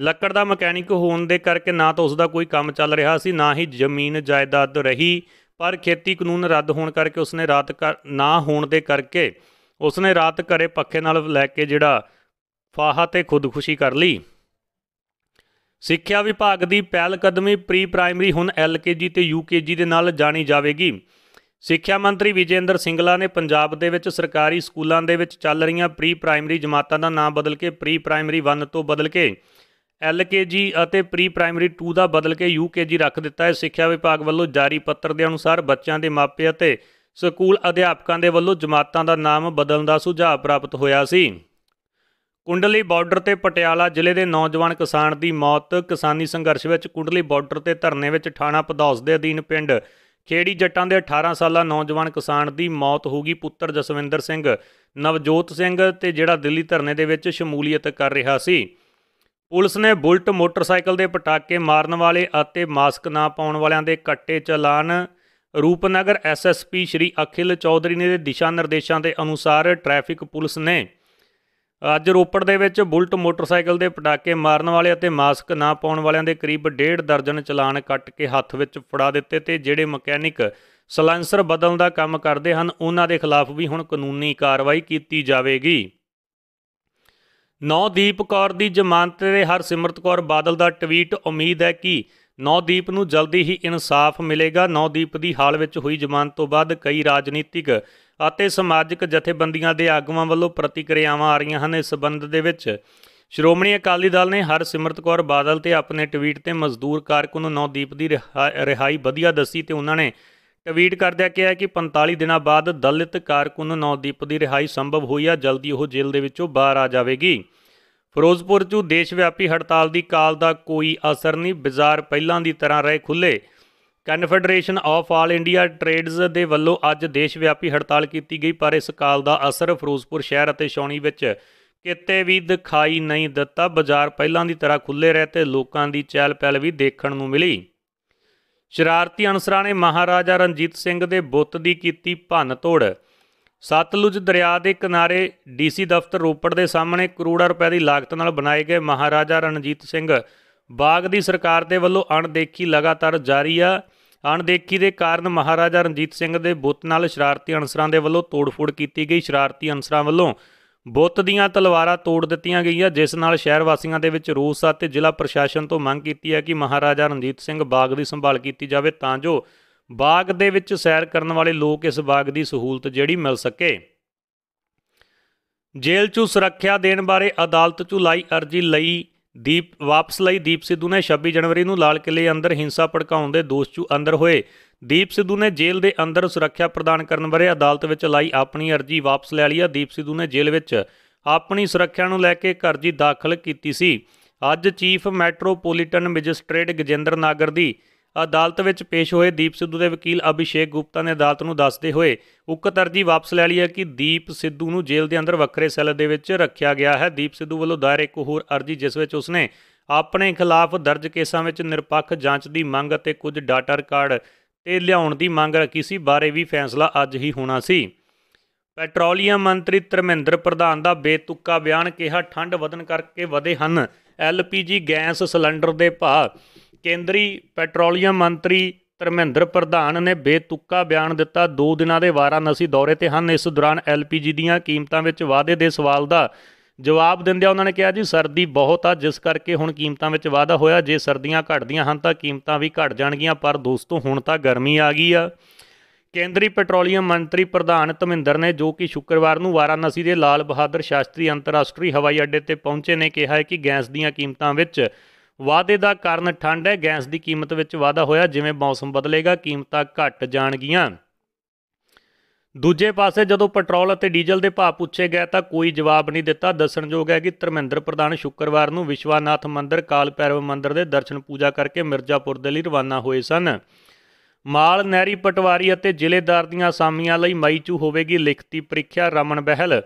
ਲੱਕੜ ਦਾ ਮਕੈਨਿਕ ਹੋਣ ਦੇ ਕਰਕੇ ਨਾ ਤਾਂ ਉਸ ਦਾ ਕੋਈ ਕੰਮ ਚੱਲ ਰਿਹਾ ਸੀ ਨਾ ਹੀ ਜ਼ਮੀਨ ਜਾਇਦਾਦ ਰਹੀ ਪਰ ਖੇਤੀ ਕਾਨੂੰਨ ਰੱਦ ਹੋਣ ਕਰਕੇ ਉਸਨੇ ਰਾਤ ਨਾ ਹੋਣ ਦੇ ਕਰਕੇ ਉਸਨੇ ਰਾਤ ਘਰੇ ਪੱਖੇ ਨਾਲ ਲੈ ਕੇ ਜਿਹੜਾ ਫਾਹਾ ਤੇ ਖੁਦਕੁਸ਼ੀ ਕਰ ਲਈ ਸਿੱਖਿਆ ਵਿਭਾਗ ਦੀ ਪਹਿਲ ਕਦਮੀ ਪ੍ਰੀ ਪ੍ਰਾਇਮਰੀ ਹੁਣ ਐਲਕੇਜੀ ਤੇ ਯੂਕੇਜੀ ਦੇ ਨਾਲ ਜਾਣੀ ਜਾਵੇਗੀ ਸਿੱਖਿਆ ਮੰਤਰੀ ਵਿਜੇਂਦਰ ਸਿੰਗਲਾ ਨੇ ਪੰਜਾਬ ਦੇ ਵਿੱਚ ਸਰਕਾਰੀ ਸਕੂਲਾਂ ਦੇ ਵਿੱਚ ਚੱਲ ਰਹੀਆਂ ਪ੍ਰੀ ਪ੍ਰਾਇਮਰੀ ਜਮਾਤਾਂ ਦਾ ਨਾਮ ਬਦਲ ਕੇ ਪ੍ਰੀ ਪ੍ਰਾਇਮਰੀ 1 ਤੋਂ ਬਦਲ ਕੇ ਐਲਕੇਜੀ ਅਤੇ ਪ੍ਰੀ ਪ੍ਰਾਇਮਰੀ 2 ਦਾ ਬਦਲ ਕੇ ਯੂਕੇਜੀ ਰੱਖ ਦਿੱਤਾ ਹੈ ਸਿੱਖਿਆ ਵਿਭਾਗ ਵੱਲੋਂ ਜਾਰੀ ਪੱਤਰ ਦੇ ਅਨੁਸਾਰ ਬੱਚਿਆਂ ਦੇ ਮਾਪੇ ਅਤੇ ਸਕੂਲ ਅਧਿਆਪਕਾਂ ਦੇ ਵੱਲੋਂ ਜਮਾਤਾਂ ਦਾ ਨਾਮ ਬਦਲਣ ਦਾ ਸੁਝਾਅ ਪ੍ਰਾਪਤ ਹੋਇਆ ਸੀ ਕੁੰਡਲੀ ਬਾਰਡਰ ਤੇ ਪਟਿਆਲਾ ਜ਼ਿਲ੍ਹੇ ਦੇ ਨੌਜਵਾਨ ਕਿਸਾਨ ਦੀ ਮੌਤ ਕਿਸਾਨੀ ਸੰਘਰਸ਼ ਵਿੱਚ ਕੁੰਡਲੀ ਬਾਰਡਰ ਤੇ ਧਰਨੇ ਵਿੱਚ ਥਾਣਾ ਪਧੌਸ ਦੇ ਅਧੀਨ ਪਿੰਡ ਖੇੜੀ ਜੱਟਾਂ ਦੇ 18 ਸਾਲਾ ਨੌਜਵਾਨ ਕਿਸਾਨ ਦੀ ਮੌਤ ਹੋ ਗਈ ਪੁੱਤਰ ਜਸਵਿੰਦਰ ਸਿੰਘ ਨਵਜੋਤ ਸਿੰਘ ਤੇ ਜਿਹੜਾ ਦਿੱਲੀ ਧਰਨੇ ਦੇ ਵਿੱਚ ਸ਼ਮੂਲੀਅਤ ਕਰ ਰਿਹਾ ਸੀ ਪੁਲਿਸ ਨੇ ਬੁਲਟ ਮੋਟਰਸਾਈਕਲ ਦੇ ਪਟਾਕੇ ਮਾਰਨ ਵਾਲੇ ਅਤੇ ਮਾਸਕ ਨਾ ਪਾਉਣ ਵਾਲਿਆਂ ਦੇ ਕੱਟੇ ਚਲਾਨ ਰੂਪਨਗਰ ਐਸਐਸਪੀ ਸ਼੍ਰੀ ਅਖਿਲ ਚੌਧਰੀ ਨੇ ਦੇ ਦਿਸ਼ਾ ਨਿਰਦੇਸ਼ਾਂ ਦੇ ਅਨੁਸਾਰ ਟ੍ਰੈਫਿਕ ਪੁਲਿਸ ਨੇ ਅੱਜ ਰੋਪੜ ਦੇ ਵਿੱਚ ਬੁਲਟ ਮੋਟਰਸਾਈਕਲ ਦੇ ਪਟਾਕੇ ਮਾਰਨ ਵਾਲੇ ਅਤੇ ਮਾਸਕ ਨਾ ਪਾਉਣ ਵਾਲਿਆਂ ਦੇ ਕਰੀਬ ਡੇਢ ਦਰਜਨ ਚਲਾਨ ਕੱਟ ਕੇ ਹੱਥ ਵਿੱਚ ਫੜਾ ਦਿੱਤੇ ਤੇ ਜਿਹੜੇ ਮਕੈਨਿਕ ਸਲੈਂਸਰ ਬਦਲਣ ਦਾ ਕੰਮ ਕਰਦੇ ਹਨ ਉਹਨਾਂ ਦੇ ਖਿਲਾਫ ਵੀ ਹੁਣ ਕਾਨੂੰਨੀ ਕਾਰਵਾਈ ਕੀਤੀ ਜਾਵੇਗੀ ਨੌਦੀਪ ਕੌਰ ਦੀ ਜ਼ਮਾਨਤ ਤੇ ਹਰਸਿਮਰਤ ਕੌਰ ਬਾਦਲ ਦਾ ਟਵੀਟ ਉਮੀਦ ਹੈ ਕਿ ਨੌਦੀਪ ਨੂੰ ਜਲਦੀ ਹੀ ਇਨਸਾਫ ਮਿਲੇਗਾ ਨੌਦੀਪ ਦੀ ਹਾਲ ਵਿੱਚ ਹੋਈ ਜ਼ਮਾਨਤ ਤੋਂ ਬਾਅਦ ਕਈ ਰਾਜਨੀਤਿਕ ਅਤੇ ਸਮਾਜਿਕ ਜਥੇਬੰਦੀਆਂ ਦੇ ਆਗੂਆਂ ਵੱਲੋਂ ਪ੍ਰਤੀਕਿਰਿਆਵਾਂ ਆ ਰਹੀਆਂ ਹਨ ਇਸ ਸਬੰਧ ਦੇ ਵਿੱਚ ਸ਼੍ਰੋਮਣੀ ਅਕਾਲੀ ਦਲ ਨੇ ਹਰਸਿਮਰਤ ਕੌਰ ਬਾਦਲ ਤੇ ਆਪਣੇ ਟਵੀਟ ਤੇ ਮਜ਼ਦੂਰ ਕਾਰਕੁਨ ਨੌਦੀਪ ਦੀ ਰਿਹਾਈ ਵਧੀਆ ਦੱਸੀ ਤੇ ਉਹਨਾਂ ਨੇ ਟਵੀਟ ਕਰਦਿਆ ਕਿਹਾ ਕਿ 45 ਦਿਨਾਂ ਬਾਅਦ ਦਲਿਤ ਕਾਰਕੁਨ ਨੌਦੀਪ ਦੀ ਰਿਹਾਈ ਸੰਭਵ ਹੋਈ ਆ ਜਲਦੀ ਉਹ ਜੇਲ੍ਹ ਦੇ ਵਿੱਚੋਂ ਬਾਹਰ ਆ ਜਾਵੇਗੀ ਫਿਰੋਜ਼ਪੁਰ 'ਚ ਦੇਸ਼ ਵਿਆਪੀ ਹੜਤਾਲ ਦੀ ਕਾਲ ਦਾ ਕੋਈ ਅਸਰ ਨਹੀਂ ਬਾਜ਼ਾਰ ਪਹਿਲਾਂ ਦੀ ਤਰ੍ਹਾਂ ਰਹੇ ਖੁੱਲੇ confederation of all India traders ਦੇ ਵੱਲੋਂ ਅੱਜ ਦੇਸ਼ ਵਿਆਪੀ ਹੜਤਾਲ ਕੀਤੀ ਗਈ ਪਰ ਇਸ ਕਾਲ ਦਾ ਅਸਰ ਫਿਰੋਜ਼ਪੁਰ ਸ਼ਹਿਰ ਅਤੇ ਸ਼ੌਣੀ ਵਿੱਚ ਕਿਤੇ ਵੀ ਦਿਖਾਈ ਨਹੀਂ ਦਿੱਤਾ ਬਾਜ਼ਾਰ ਪਹਿਲਾਂ ਦੀ ਤਰ੍ਹਾਂ ਖੁੱਲੇ ਰਹੇ ਤੇ ਲੋਕਾਂ ਦੀ ਚਹਿਲ ਪਹਿਲ ਵੀ ਦੇਖਣ ਨੂੰ ਮਿਲੀ ਸ਼ਰਾਰਤੀ ਅਨਸਰਾਂ ਨੇ ਮਹਾਰਾਜਾ ਰਣਜੀਤ ਸਿੰਘ ਦੇ ਬੁੱਤ ਦੀ ਕੀਤੀ ਭੰਨ ਤੋੜ ਸਤਲੁਜ ਦਰਿਆ ਦੇ ਕਿਨਾਰੇ ਡੀਸੀ ਦਫ਼ਤਰ ਰੋਪੜ ਦੇ ਸਾਹਮਣੇ ਕਰੋੜਾਂ ਰੁਪਏ ਦੀ ਲਾਗਤ ਨਾਲ ਬਣਾਏ ਗਏ ਮਹਾਰਾਜਾ ਰਣਜੀਤ ਸਿੰਘ ਬਾਗ ਦੀ ਸਰਕਾਰ ਦੇ ਵੱਲੋਂ ਅਣਦੇਖੀ ਲਗਾਤਾਰ ਜਾਰੀ ਆ ਅਣਦੇਖੀ ਦੇ ਕਾਰਨ ਮਹਾਰਾਜਾ ਰਣਜੀਤ ਸਿੰਘ ਦੇ ਬੁੱਤ ਨਾਲ ਸ਼ਰਾਰਤੀ ਅਨਸਰਾਂ ਦੇ ਵੱਲੋਂ ਤੋੜਫੋੜ ਕੀਤੀ ਗਈ ਸ਼ਰਾਰਤੀ ਅਨਸਰਾਂ ਵੱਲੋਂ ਬੁੱਤ ਦੀਆਂ ਤਲਵਾਰਾਂ ਤੋੜ ਦਿੱਤੀਆਂ ਗਈਆਂ ਜਿਸ ਨਾਲ ਸ਼ਹਿਰ ਵਾਸੀਆਂ ਦੇ ਵਿੱਚ ਰੋਸ ਆ ਤੇ ਜ਼ਿਲ੍ਹਾ ਪ੍ਰਸ਼ਾਸਨ ਤੋਂ ਮੰਗ ਕੀਤੀ ਹੈ ਕਿ ਮਹਾਰਾਜਾ ਰਣਜੀਤ ਸਿੰਘ ਬਾਗ ਦੀ ਸੰਭਾਲ ਕੀਤੀ ਜਾਵੇ ਤਾਂ ਜੋ ਬਾਗ ਦੇ ਵਿੱਚ ਸੈਰ ਕਰਨ ਵਾਲੇ ਲੋਕ ਇਸ ਬਾਗ ਦੀ ਸਹੂਲਤ ਜਿਹੜੀ ਮਿਲ ਸਕੇ ਜੇਲ੍ਹ ਚੋਂ ਸੁਰੱਖਿਆ ਦੇਣ ਬਾਰੇ ਅਦਾਲਤ ਚੋਂ ਲਾਈ ਅਰਜ਼ੀ ਲਈ ਦੀਪ ਵਾਪਸ ਲਈ ਦੀਪ ਸਿੱਧੂ ਨੇ 26 ਜਨਵਰੀ ਨੂੰ ਲਾਲ ਕਿਲੇ ਅੰਦਰ ਹਿੰਸਾ ਭੜਕਾਉਣ ਦੇ ਦੋਸ਼ 'ਚ ਅੰਦਰ ਹੋਏ ਦੀਪ ਸਿੱਧੂ ਨੇ ਜੇਲ੍ਹ ਦੇ ਅੰਦਰ ਸੁਰੱਖਿਆ ਪ੍ਰਦਾਨ ਕਰਨ ਬਾਰੇ ਅਦਾਲਤ ਵਿੱਚ ਲਾਈ ਆਪਣੀ ਅਰਜ਼ੀ ਵਾਪਸ ਲੈ ਲਈ ਆ ਦੀਪ ਸਿੱਧੂ ਨੇ ਜੇਲ੍ਹ ਵਿੱਚ ਆਪਣੀ ਸੁਰੱਖਿਆ ਨੂੰ ਲੈ ਕੇ ਅਰਜ਼ੀ ਦਾਖਲ ਕੀਤੀ ਸੀ ਅੱਜ chief metropolitan magistrate Gajendra Nagar ਦੀ ਅਦਾਲਤ ਵਿੱਚ ਪੇਸ਼ ਹੋਏ ਦੀਪ ਸਿੱਧੂ ਦੇ ਵਕੀਲ ਅਭਿਸ਼ੇਕ ਗੁਪਤਾ ਨੇ ਅਦਾਲਤ ਨੂੰ ਦੱਸਦੇ ਹੋਏ ਉਕਤ ਅਰਜੀ ਵਾਪਸ ਲੈ ਲਈ ਹੈ ਕਿ ਦੀਪ ਸਿੱਧੂ ਨੂੰ ਜੇਲ੍ਹ ਦੇ ਅੰਦਰ ਵੱਖਰੇ ਸੈੱਲ ਦੇ ਵਿੱਚ ਰੱਖਿਆ ਗਿਆ ਹੈ ਦੀਪ ਸਿੱਧੂ ਵੱਲੋਂ ਦਾਇਰ ਇੱਕ ਹੋਰ ਅਰਜੀ ਜਿਸ ਵਿੱਚ ਉਸਨੇ ਆਪਣੇ ਖਿਲਾਫ ਦਰਜ ਕੇਸਾਂ ਵਿੱਚ ਨਿਰਪੱਖ ਜਾਂਚ ਦੀ ਮੰਗ ਅਤੇ ਕੁਝ ਡਾਟਾ ਰਿਕਾਰਡ ਤੇ ਲਿਆਉਣ ਦੀ ਮੰਗ ਰੱਖੀ ਸੀ ਬਾਰੇ ਵੀ ਫੈਸਲਾ ਅੱਜ ਹੀ ਹੋਣਾ ਸੀ ਪੈਟਰੋਲੀਅਮ ਮੰਤਰੀ ਧਰਮਿੰਦਰ ਪ੍ਰਧਾਨ ਦਾ ਬੇਤੁੱਕਾ ਬਿਆਨ ਕਿਹਾ ਠੰਡ ਵਧਣ ਕਰਕੇ ਵਧੇ ਹਨ ਐਲਪੀਜੀ ਗੈਸ ਸਿਲੰਡਰ ਦੇ ਭਾਅ ਕੇਂਦਰੀ ਪੈਟਰੋਲੀਅਮ ਮੰਤਰੀ ਧਰਮਿੰਦਰ ਪ੍ਰਧਾਨ ਨੇ ਬੇਤੁੱਕਾ ਬਿਆਨ ਦਿੱਤਾ 2 ਦਿਨਾਂ ਦੇ ਵਾਰਾਨਸੀ ਦੌਰੇ ਤੇ ਹਨ ਇਸ ਦੌਰਾਨ ਐਲਪੀਜੀ ਦੀਆਂ ਕੀਮਤਾਂ ਵਿੱਚ ਵਾਧੇ ਦੇ ਸਵਾਲ ਦਾ ਜਵਾਬ ਦਿੰਦਿਆਂ ਉਹਨਾਂ ਨੇ ਕਿਹਾ ਜੀ ਸਰਦੀ ਬਹੁਤ ਆ ਜਿਸ ਕਰਕੇ ਹੁਣ ਕੀਮਤਾਂ ਵਿੱਚ ਵਾਧਾ ਹੋਇਆ ਜੇ ਸਰਦੀਆਂ ਘਟਦੀਆਂ ਹਨ ਤਾਂ ਕੀਮਤਾਂ ਵੀ ਘਟ ਜਾਣਗੀਆਂ ਪਰ ਦੋਸਤੋ ਹੁਣ ਤਾਂ ਗਰਮੀ ਆ ਗਈ ਆ ਕੇਂਦਰੀ ਪੈਟਰੋਲੀਅਮ ਮੰਤਰੀ ਪ੍ਰਧਾਨ ਧਮਿੰਦਰ ਨੇ ਜੋ ਕਿ ਸ਼ੁੱਕਰਵਾਰ ਨੂੰ ਵਾਰਾਨਸੀ ਦੇ ਲਾਲ ਬਹਾਦਰ ਸ਼ਾਸਤਰੀ ਅੰਤਰਰਾਸ਼ਟਰੀ ਹਵਾਈ ਅੱਡੇ ਤੇ ਪਹੁੰਚੇ ਨੇ ਕਿਹਾ ਹੈ ਕਿ ਗੈਸ ਦੀਆਂ ਕੀਮਤਾਂ ਵਿੱਚ ਵਾਅਦੇ ਦਾ ਕਾਰਨ ਠੰਡ ਹੈ ਗੈਸ ਦੀ ਕੀਮਤ ਵਿੱਚ ਵਾਧਾ ਹੋਇਆ ਜਿਵੇਂ ਮੌਸਮ ਬਦਲੇਗਾ ਕੀਮਤਾਂ ਘਟ ਜਾਣਗੀਆਂ ਦੂਜੇ ਪਾਸੇ ਜਦੋਂ ਪੈਟਰੋਲ ਅਤੇ ਡੀਜ਼ਲ ਦੇ ਭਾਅ ਪੁੱਛੇ ਗਏ ਤਾਂ ਕੋਈ ਜਵਾਬ ਨਹੀਂ ਦਿੱਤਾ ਦੱਸਣਯੋਗ ਹੈ ਕਿ ਧਰਮਿੰਦਰ ਪ੍ਰਧਾਨ ਸ਼ੁੱਕਰਵਾਰ ਨੂੰ ਵਿਸ਼ਵਾਨਾਥ ਮੰਦਿਰ ਕਾਲ ਪੈਰਵ ਮੰਦਿਰ ਦੇ ਦਰਸ਼ਨ ਪੂਜਾ ਕਰਕੇ ਮਿਰਜ਼ਾਪੁਰ ਦੇ ਲਈ ਰਵਾਨਾ ਹੋਏ ਸਨ ਮਾਲ ਨਹਿਰੀ ਪਟਵਾਰੀ ਅਤੇ ਜ਼ਿਲ੍ਹੇਦਾਰ ਦੀਆਂ ਅਸਾਮੀਆਂ ਲਈ ਮਈ 'ਚ ਹੋਵੇਗੀ ਲਿਖਤੀ ਪ੍ਰੀਖਿਆ ਰਮਨ ਬਹਿਲ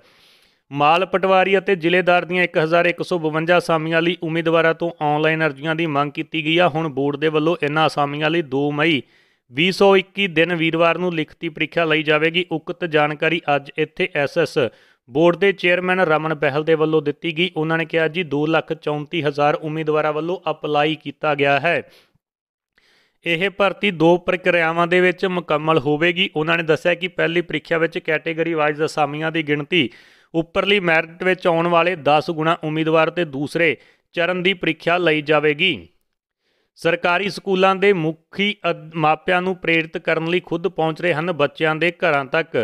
ਮਾਲ ਪਟਵਾਰੀ ਅਤੇ ਜ਼ਿਲ੍ਹੇਦਾਰ ਦੀਆਂ 1152 ਅਸਾਮੀਆਂ ਲਈ ਉਮੀਦਵਾਰਾਂ ਤੋਂ ਆਨਲਾਈਨ ਅਰਜ਼ੀਆਂ ਦੀ ਮੰਗ ਕੀਤੀ ਗਈ ਆ ਹੁਣ ਬੋਰਡ ਦੇ ਵੱਲੋਂ ਇਨ੍ਹਾਂ ਅਸਾਮੀਆਂ ਲਈ 2 ਮਈ 2021 ਦਿਨ ਵੀਰਵਾਰ ਨੂੰ ਲਿਖਤੀ ਪ੍ਰੀਖਿਆ ਲਈ ਜਾਵੇਗੀ ਉਕਤ ਜਾਣਕਾਰੀ ਅੱਜ ਇੱਥੇ ਐਸਐਸ ਬੋਰਡ ਦੇ ਚੇਅਰਮੈਨ ਰਮਨ ਬਹਿਲ ਦੇ ਵੱਲੋਂ ਦਿੱਤੀ ਗਈ ਉਹਨਾਂ ਨੇ ਕਿਹਾ ਜੀ 234000 ਉਮੀਦਵਾਰਾਂ ਵੱਲੋਂ ਅਪਲਾਈ ਕੀਤਾ ਗਿਆ ਹੈ ਇਹ ਭਰਤੀ ਦੋ ਪ੍ਰਕਿਰਿਆਵਾਂ ਦੇ ਵਿੱਚ ਮੁਕੰਮਲ ਹੋਵੇਗੀ ਉਹਨਾਂ ਨੇ ਦੱਸਿਆ ਕਿ ਪਹਿਲੀ ਪ੍ਰੀਖਿਆ ਵਿੱਚ ਕੈਟਾਗਰੀ ਵਾਈਜ਼ ਅਸਾਮੀਆਂ ਦੀ ਗਿਣਤੀ ਉੱਪਰਲੀ ਮੈਰਿਟ ਵਿੱਚ ਆਉਣ ਵਾਲੇ 10 ਗੁਣਾ ਉਮੀਦਵਾਰ ਤੇ ਦੂਸਰੇ ਚਰਨ ਦੀ ਪ੍ਰੀਖਿਆ ਲਈ ਜਾਵੇਗੀ ਸਰਕਾਰੀ ਸਕੂਲਾਂ ਦੇ ਮੁਖੀ ਮਾਪਿਆਂ ਨੂੰ ਪ੍ਰੇਰਿਤ ਕਰਨ ਲਈ ਖੁਦ ਪਹੁੰਚ ਰਹੇ ਹਨ ਬੱਚਿਆਂ ਦੇ ਘਰਾਂ ਤੱਕ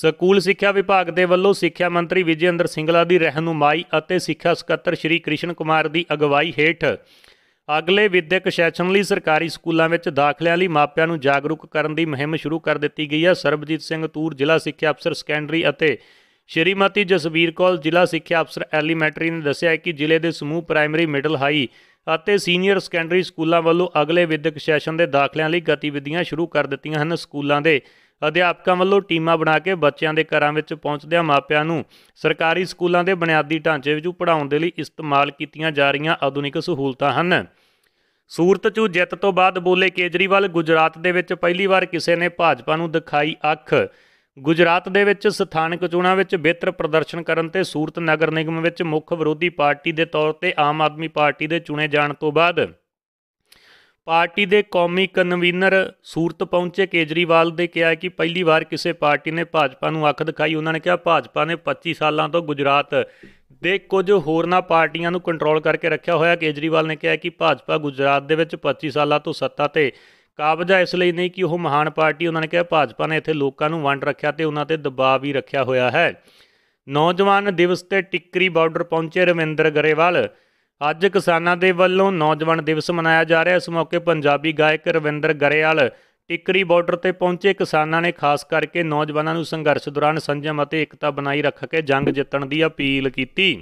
ਸਕੂਲ ਸਿੱਖਿਆ ਵਿਭਾਗ ਦੇ ਵੱਲੋਂ ਸਿੱਖਿਆ ਮੰਤਰੀ ਵਿਜੇ ਅੰਦਰ ਸਿੰਗਲਾ ਦੀ ਰਹਿਨੁਮਾਈ ਅਤੇ ਸਿੱਖਿਆ ਸਕੱਤਰ ਸ਼੍ਰੀ ਕ੍ਰਿਸ਼ਨ ਕੁਮਾਰ ਦੀ ਅਗਵਾਈ ਹੇਠ ਅਗਲੇ ਵਿਦਿਅਕ ਸੈਸ਼ਨ ਲਈ ਸਰਕਾਰੀ ਸਕੂਲਾਂ ਵਿੱਚ ਦਾਖਲਿਆਂ ਲਈ ਮਾਪਿਆਂ ਨੂੰ ਜਾਗਰੂਕ ਕਰਨ ਦੀ ਮੁਹਿੰਮ ਸ਼ੁਰੂ ਕਰ ਦਿੱਤੀ ਗਈ ਹੈ ਸਰਬਜੀਤ ਸਿੰਘ ਤੂਰ ਜ਼ਿਲ੍ਹਾ ਸਿੱਖਿਆ ਅਫਸਰ ਸੈਕੰਡਰੀ ਅਤੇ ਸ਼੍ਰੀਮਤੀ ਜਸਵੀਰ ਕੌਰ ਜ਼ਿਲ੍ਹਾ ਸਿੱਖਿਆ ਅਫਸਰ ਐਲੀਮੈਂਟਰੀ ਨੇ ਦੱਸਿਆ ਕਿ ਜ਼ਿਲ੍ਹੇ ਦੇ ਸਮੂਹ ਪ੍ਰਾਇਮਰੀ ਮਿਡਲ ਹਾਈ ਅਤੇ ਸੀਨੀਅਰ ਸੈਕੰਡਰੀ ਸਕੂਲਾਂ ਵੱਲੋਂ ਅਗਲੇ ਵਿਦਿਅਕ ਸੈਸ਼ਨ ਦੇ ਦਾਖਲਿਆਂ ਲਈ ਗਤੀਵਿਧੀਆਂ ਸ਼ੁਰੂ ਕਰ ਦਿੱਤੀਆਂ ਹਨ ਸਕੂਲਾਂ ਦੇ ਅਧਿਆਪਕਾਂ ਵੱਲੋਂ ਟੀਮਾਂ ਬਣਾ ਕੇ ਬੱਚਿਆਂ ਦੇ ਘਰਾਂ ਵਿੱਚ ਪਹੁੰਚਦਿਆਂ ਮਾਪਿਆਂ ਨੂੰ ਸਰਕਾਰੀ ਸਕੂਲਾਂ ਦੇ ਬੁਨਿਆਦੀ ਢਾਂਚੇ ਵਿੱਚ ਪੜਾਉਣ ਦੇ ਲਈ ਇਸਤੇਮਾਲ ਕੀਤੀਆਂ ਜਾ ਰਹੀਆਂ ਆਧੁਨਿਕ ਸਹੂਲਤਾਂ ਹਨ ਸੂਰਤ 'ਚ ਜਿੱਤ ਤੋਂ ਬਾਅਦ ਬੋਲੇ ਕੇਜਰੀਵਾਲ ਗੁਜਰਾਤ ਦੇ ਵਿੱਚ ਪਹਿਲੀ ਵਾਰ ਕਿਸੇ ਨੇ ਭਾਜਪਾ ਨੂੰ ਦਿਖਾਈ ਅੱਖ ਗੁਜਰਾਤ ਦੇ ਵਿੱਚ ਸਥਾਨਕ ਚੋਣਾਂ ਵਿੱਚ ਬਿਹਤਰ ਪ੍ਰਦਰਸ਼ਨ ਕਰਨ ਤੇ ਸੂਰਤ ਨਗਰ ਨਿਗਮ ਵਿੱਚ ਮੁੱਖ ਵਿਰੋਧੀ ਪਾਰਟੀ ਦੇ ਤੌਰ ਤੇ ਆਮ ਆਦਮੀ ਪਾਰਟੀ ਦੇ ਚੁਣੇ ਜਾਣ ਤੋਂ ਬਾਅਦ ਪਾਰਟੀ ਦੇ ਕੌਮੀ ਕਨਵੀਨਰ ਸੂਰਤ ਪਹੁੰਚੇ ਕੇਜਰੀਵਾਲ ਦੇ ਕਿਹਾ ਕਿ ਪਹਿਲੀ ਵਾਰ ਕਿਸੇ ਪਾਰਟੀ ਨੇ ਭਾਜਪਾ ਨੂੰ ਅੱਖ ਦਿਖਾਈ ਉਹਨਾਂ ਨੇ ਕਿਹਾ ਭਾਜਪਾ ਨੇ 25 ਸਾਲਾਂ ਤੋਂ ਗੁਜਰਾਤ ਦੇ ਕੁਝ ਨਾ ਪਾਰਟੀਆਂ ਨੂੰ ਕੰਟਰੋਲ ਕਰਕੇ ਰੱਖਿਆ ਹੋਇਆ ਕੇਜਰੀਵਾਲ ਨੇ ਕਿਹਾ ਕਿ ਭਾਜਪਾ ਗੁਜਰਾਤ ਦੇ ਵਿੱਚ 25 ਸਾਲਾਂ ਤੋਂ ਸੱਤਾ ਤੇ ਕਾਬਜਾ ਇਸ ਲਈ ਨਹੀਂ ਕਿ ਉਹ ਮਹਾਨ ਪਾਰਟੀ ਉਹਨਾਂ ਨੇ ਕਿਹਾ ਭਾਜਪਾ ਨੇ ਇੱਥੇ ਲੋਕਾਂ ਨੂੰ ਵੰਡ ਰੱਖਿਆ ਤੇ ਉਹਨਾਂ ਤੇ ਦਬਾਅ ਵੀ ਰੱਖਿਆ ਹੋਇਆ ਹੈ ਨੌਜਵਾਨ ਦਿਵਸ ਤੇ ਟਿੱਕਰੀ ਬਾਰਡਰ ਪਹੁੰਚੇ ਰਵਿੰਦਰ ਗਰੇਵਾਲ ਅੱਜ ਕਿਸਾਨਾਂ ਦੇ ਵੱਲੋਂ ਨੌਜਵਾਨ ਦਿਵਸ ਮਨਾਇਆ ਜਾ ਰਿਹਾ ਇਸ ਮੌਕੇ ਪੰਜਾਬੀ ਗਾਇਕ ਰਵਿੰਦਰ ਗਰੇਵਾਲ ਟਿੱਕਰੀ ਬਾਰਡਰ ਤੇ ਪਹੁੰਚੇ ਕਿਸਾਨਾਂ ਨੇ ਖਾਸ ਕਰਕੇ ਨੌਜਵਾਨਾਂ ਨੂੰ ਸੰਘਰਸ਼ ਦੌਰਾਨ ਸੰਜਮ ਅਤੇ ਇਕਤਾ ਬਣਾਈ ਰੱਖ ਕੇ ਜੰਗ ਜਿੱਤਣ ਦੀ ਅਪੀਲ ਕੀਤੀ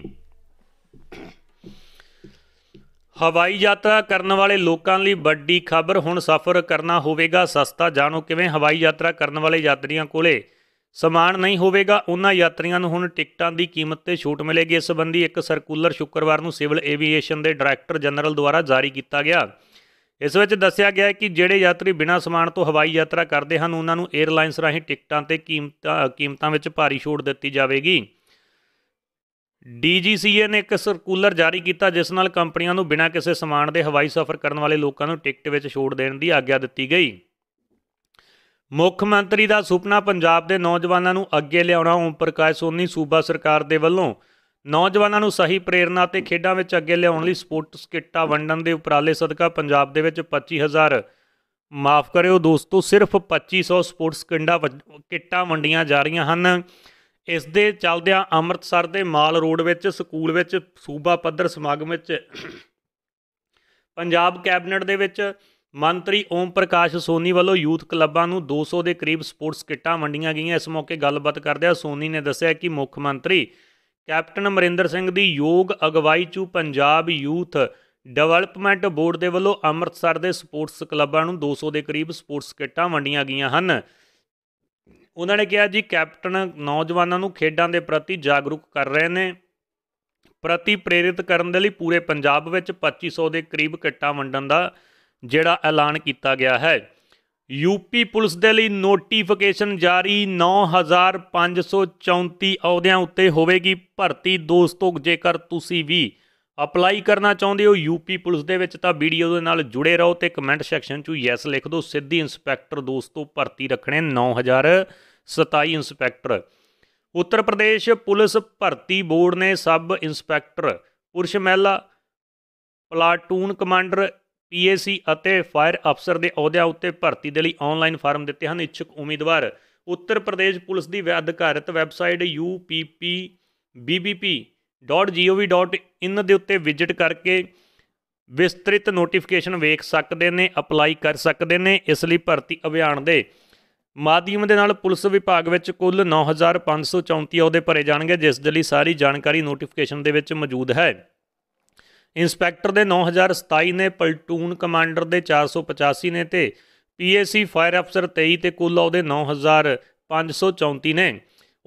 ਹਵਾਈ ਯਾਤਰਾ ਕਰਨ ਵਾਲੇ ਲੋਕਾਂ ਲਈ ਵੱਡੀ ਖਬਰ ਹੁਣ ਸਫ਼ਰ ਕਰਨਾ ਹੋਵੇਗਾ ਸਸਤਾ ਜਾਣੋ ਕਿਵੇਂ ਹਵਾਈ ਯਾਤਰਾ ਕਰਨ ਵਾਲੇ ਯਾਤਰੀਆਂ ਕੋਲੇ ਸਮਾਨ ਨਹੀਂ ਹੋਵੇਗਾ ਉਹਨਾਂ ਯਾਤਰੀਆਂ ਨੂੰ ਹੁਣ ਟਿਕਟਾਂ ਦੀ ਕੀਮਤ ਤੇ ਛੂਟ ਮਿਲੇਗੀ ਇਸ ਸੰਬੰਧੀ ਇੱਕ ਸਰਕੂਲਰ ਸ਼ੁੱਕਰਵਾਰ ਨੂੰ ਸਿਵਲ ਏਵੀਏਸ਼ਨ ਦੇ ਡਾਇਰੈਕਟਰ ਜਨਰਲ ਦੁਆਰਾ ਜਾਰੀ ਕੀਤਾ ਗਿਆ ਇਸ ਵਿੱਚ ਦੱਸਿਆ ਗਿਆ ਹੈ ਕਿ ਜਿਹੜੇ ਯਾਤਰੀ ਬਿਨਾਂ ਸਮਾਨ ਤੋਂ ਹਵਾਈ ਯਾਤਰਾ ਕਰਦੇ ਹਨ ਉਹਨਾਂ ਨੂੰ 에ਅਰਲਾਈਨਸ ਰਾਹੀਂ ਟਿਕਟਾਂ ਤੇ ਕੀਮਤਾਂ ਵਿੱਚ ਭਾਰੀ ਛੋਟ ਦਿੱਤੀ ਜਾਵੇਗੀ ਡੀਜੀਸੀਏ ਨੇ ਇੱਕ ਸਰਕੂਲਰ ਜਾਰੀ ਕੀਤਾ ਜਿਸ ਨਾਲ ਕੰਪਨੀਆਂ ਨੂੰ ਬਿਨਾਂ ਕਿਸੇ ਸਮਾਨ ਦੇ ਹਵਾਈ ਸਫ਼ਰ ਕਰਨ ਵਾਲੇ ਲੋਕਾਂ ਨੂੰ ਟਿਕਟ ਵਿੱਚ ਛੋਟ ਦੇਣ ਦੀ ਆਗਿਆ ਦਿੱਤੀ ਗਈ ਮੁੱਖ ਮੰਤਰੀ ਦਾ ਸੁਪਨਾ ਪੰਜਾਬ ਦੇ ਨੌਜਵਾਨਾਂ ਨੂੰ ਅੱਗੇ ਲਿਆਉਣਾ ਓਮ ਪ੍ਰਕਾਸ਼ ਸੋਨੀ ਸੂਬਾ ਸਰਕਾਰ ਦੇ ਵੱਲੋਂ ਨੌਜਵਾਨਾਂ ਨੂੰ ਸਹੀ ਪ੍ਰੇਰਣਾ ਤੇ ਖੇਡਾਂ ਵਿੱਚ ਅੱਗੇ ਲਿਆਉਣ ਲਈ ਸਪੋਰਟਸ ਕਿੱਟਾਂ ਵੰਡਣ ਦੇ ਉਪਰਾਲੇ ਸਦਕਾ ਪੰਜਾਬ ਦੇ ਵਿੱਚ 25000 ਮਾਫ ਕਰਿਓ ਦੋਸਤੋ ਸਿਰਫ 2500 ਸਪੋਰਟਸ ਕਿੰਡਾ ਕਿੱਟਾਂ ਵੰਡੀਆਂ ਜਾ ਰਹੀਆਂ ਹਨ ਇਸ ਦੇ ਚੱਲਦਿਆਂ ਅੰਮ੍ਰਿਤਸਰ ਦੇ ਮਾਲ ਰੋਡ ਵਿੱਚ ਸਕੂਲ ਵਿੱਚ ਸੂਬਾ ਪੱਧਰ ਸਮਾਗਮ ਵਿੱਚ ਪੰਜਾਬ ਕੈਬਨਿਟ ਦੇ ਵਿੱਚ ਮੰਤਰੀ ਓਮ ਪ੍ਰਕਾਸ਼ ਸੋਨੀ ਵੱਲੋਂ ਯੂਥ ਕਲੱਬਾਂ ਨੂੰ 200 ਦੇ ਕਰੀਬ ਸਪੋਰਟਸ ਕਿੱਟਾਂ ਵੰਡੀਆਂ ਗਈਆਂ ਇਸ ਮੌਕੇ ਗੱਲਬਾਤ ਕਰਦਿਆਂ ਸੋਨੀ ਨੇ ਦੱਸਿਆ ਕਿ ਮੁੱਖ ਮੰਤਰੀ ਕੈਪਟਨ ਅਮਰਿੰਦਰ ਸਿੰਘ ਦੀ ਯੋਗ ਅਗਵਾਈ 'ਚ ਪੰਜਾਬ ਯੂਥ ਡਿਵੈਲਪਮੈਂਟ ਬੋਰਡ ਦੇ ਵੱਲੋਂ ਅੰਮ੍ਰਿਤਸਰ ਦੇ ਸਪੋਰਟਸ ਕਲੱਬਾਂ ਨੂੰ 200 ਦੇ ਕਰੀਬ ਸਪੋਰਟਸ ਕਿੱਟਾਂ ਵੰਡੀਆਂ ਗਈਆਂ ਹਨ ਉਹਨਾਂ ਨੇ ਕਿਹਾ ਜੀ ਕੈਪਟਨ ਨੌਜਵਾਨਾਂ ਨੂੰ ਖੇਡਾਂ ਦੇ ਪ੍ਰਤੀ ਜਾਗਰੂਕ ਕਰ ਰਹੇ ਨੇ ਪ੍ਰਤੀ ਪ੍ਰੇਰਿਤ ਕਰਨ ਦੇ ਲਈ ਪੂਰੇ ਪੰਜਾਬ ਵਿੱਚ 2500 ਦੇ ਕਰੀਬ ਕਿੱਟਾਂ ਵੰਡਣ ਦਾ ਜਿਹੜਾ ਐਲਾਨ ਕੀਤਾ ਗਿਆ ਹੈ ਯੂਪੀ ਪੁਲਿਸ ਦੇ ਲਈ ਨੋਟੀਫਿਕੇਸ਼ਨ ਜਾਰੀ 9534 ਅਹੁਦਿਆਂ ਉੱਤੇ ਹੋਵੇਗੀ ਭਰਤੀ ਦੋਸਤੋ ਜੇਕਰ ਤੁਸੀਂ ਵੀ ਅਪਲਾਈ ਕਰਨਾ ਚਾਹੁੰਦੇ ਹੋ ਯੂਪੀ ਪੁਲਿਸ ਦੇ ਵਿੱਚ ਤਾਂ ਵੀਡੀਓ ਦੇ ਨਾਲ ਜੁੜੇ ਰਹੋ ਤੇ ਕਮੈਂਟ ਸੈਕਸ਼ਨ 'ਚ ਯੈਸ ਲਿਖ ਦਿਓ ਸਿੱਧੀ ਇਨਸਪੈਕਟਰ ਦੋਸਤੋ ਭਰਤੀ ਰੱਖਣੇ 9027 ਇਨਸਪੈਕਟਰ ਉੱਤਰ ਪ੍ਰਦੇਸ਼ ਪੁਲਿਸ ਭਰਤੀ ਬੋਰਡ ਨੇ ਸਬ ਇਨਸਪੈਕਟਰ ਪੁਰਸ਼ ਮਹਿਲਾ ਪਲਾਟੂਨ ਕਮਾਂਡਰ ਪੀਏਸੀ ਅਤੇ ਫਾਇਰ ਅਫਸਰ ਦੇ ਅਹੁਦਿਆਂ ਉੱਤੇ ਭਰਤੀ ਦੇ ਲਈ ਆਨਲਾਈਨ ਫਾਰਮ ਦਿੱਤੇ ਹਨ ਇੱਛੁਕ ਉਮੀਦਵਾਰ ਉੱਤਰ ਪ੍ਰਦੇਸ਼ ਪੁਲਿਸ ਦੀ ਅਧਿਕਾਰਤ ਵੈਬਸਾਈਟ ਯੂਪੀਪੀ ਬੀਬੀਪੀ www.gov.in ਦੇ ਉੱਤੇ ਵਿਜ਼ਿਟ ਕਰਕੇ ਵਿਸਤ੍ਰਿਤ ਨੋਟੀਫਿਕੇਸ਼ਨ ਵੇਖ ਸਕਦੇ ਨੇ ਅਪਲਾਈ ਕਰ ਸਕਦੇ ਨੇ ਇਸ ਲਈ ਭਰਤੀ ਅਭਿਆਨ ਦੇ ਮਾਧਿਅਮ ਦੇ ਨਾਲ ਪੁਲਿਸ ਵਿਭਾਗ ਵਿੱਚ ਕੁੱਲ 9534 ਅਹੁਦੇ ਭਰੇ ਜਾਣਗੇ ਜਿਸ ਦੇ ਲਈ ਸਾਰੀ ਜਾਣਕਾਰੀ ਨੋਟੀਫਿਕੇਸ਼ਨ ਦੇ ਵਿੱਚ ਮੌਜੂਦ ਹੈ ਇੰਸਪੈਕਟਰ ਦੇ 9027 ਨੇ ਪਲਟੂਨ ਕਮਾਂਡਰ ਦੇ 485 ਨੇ ਤੇ ਪੀਏਸੀ ਫਾਇਰ ਅਫਸਰ 23 ਤੇ ਕੁੱਲ ਅਹੁਦੇ 9534 ਨੇ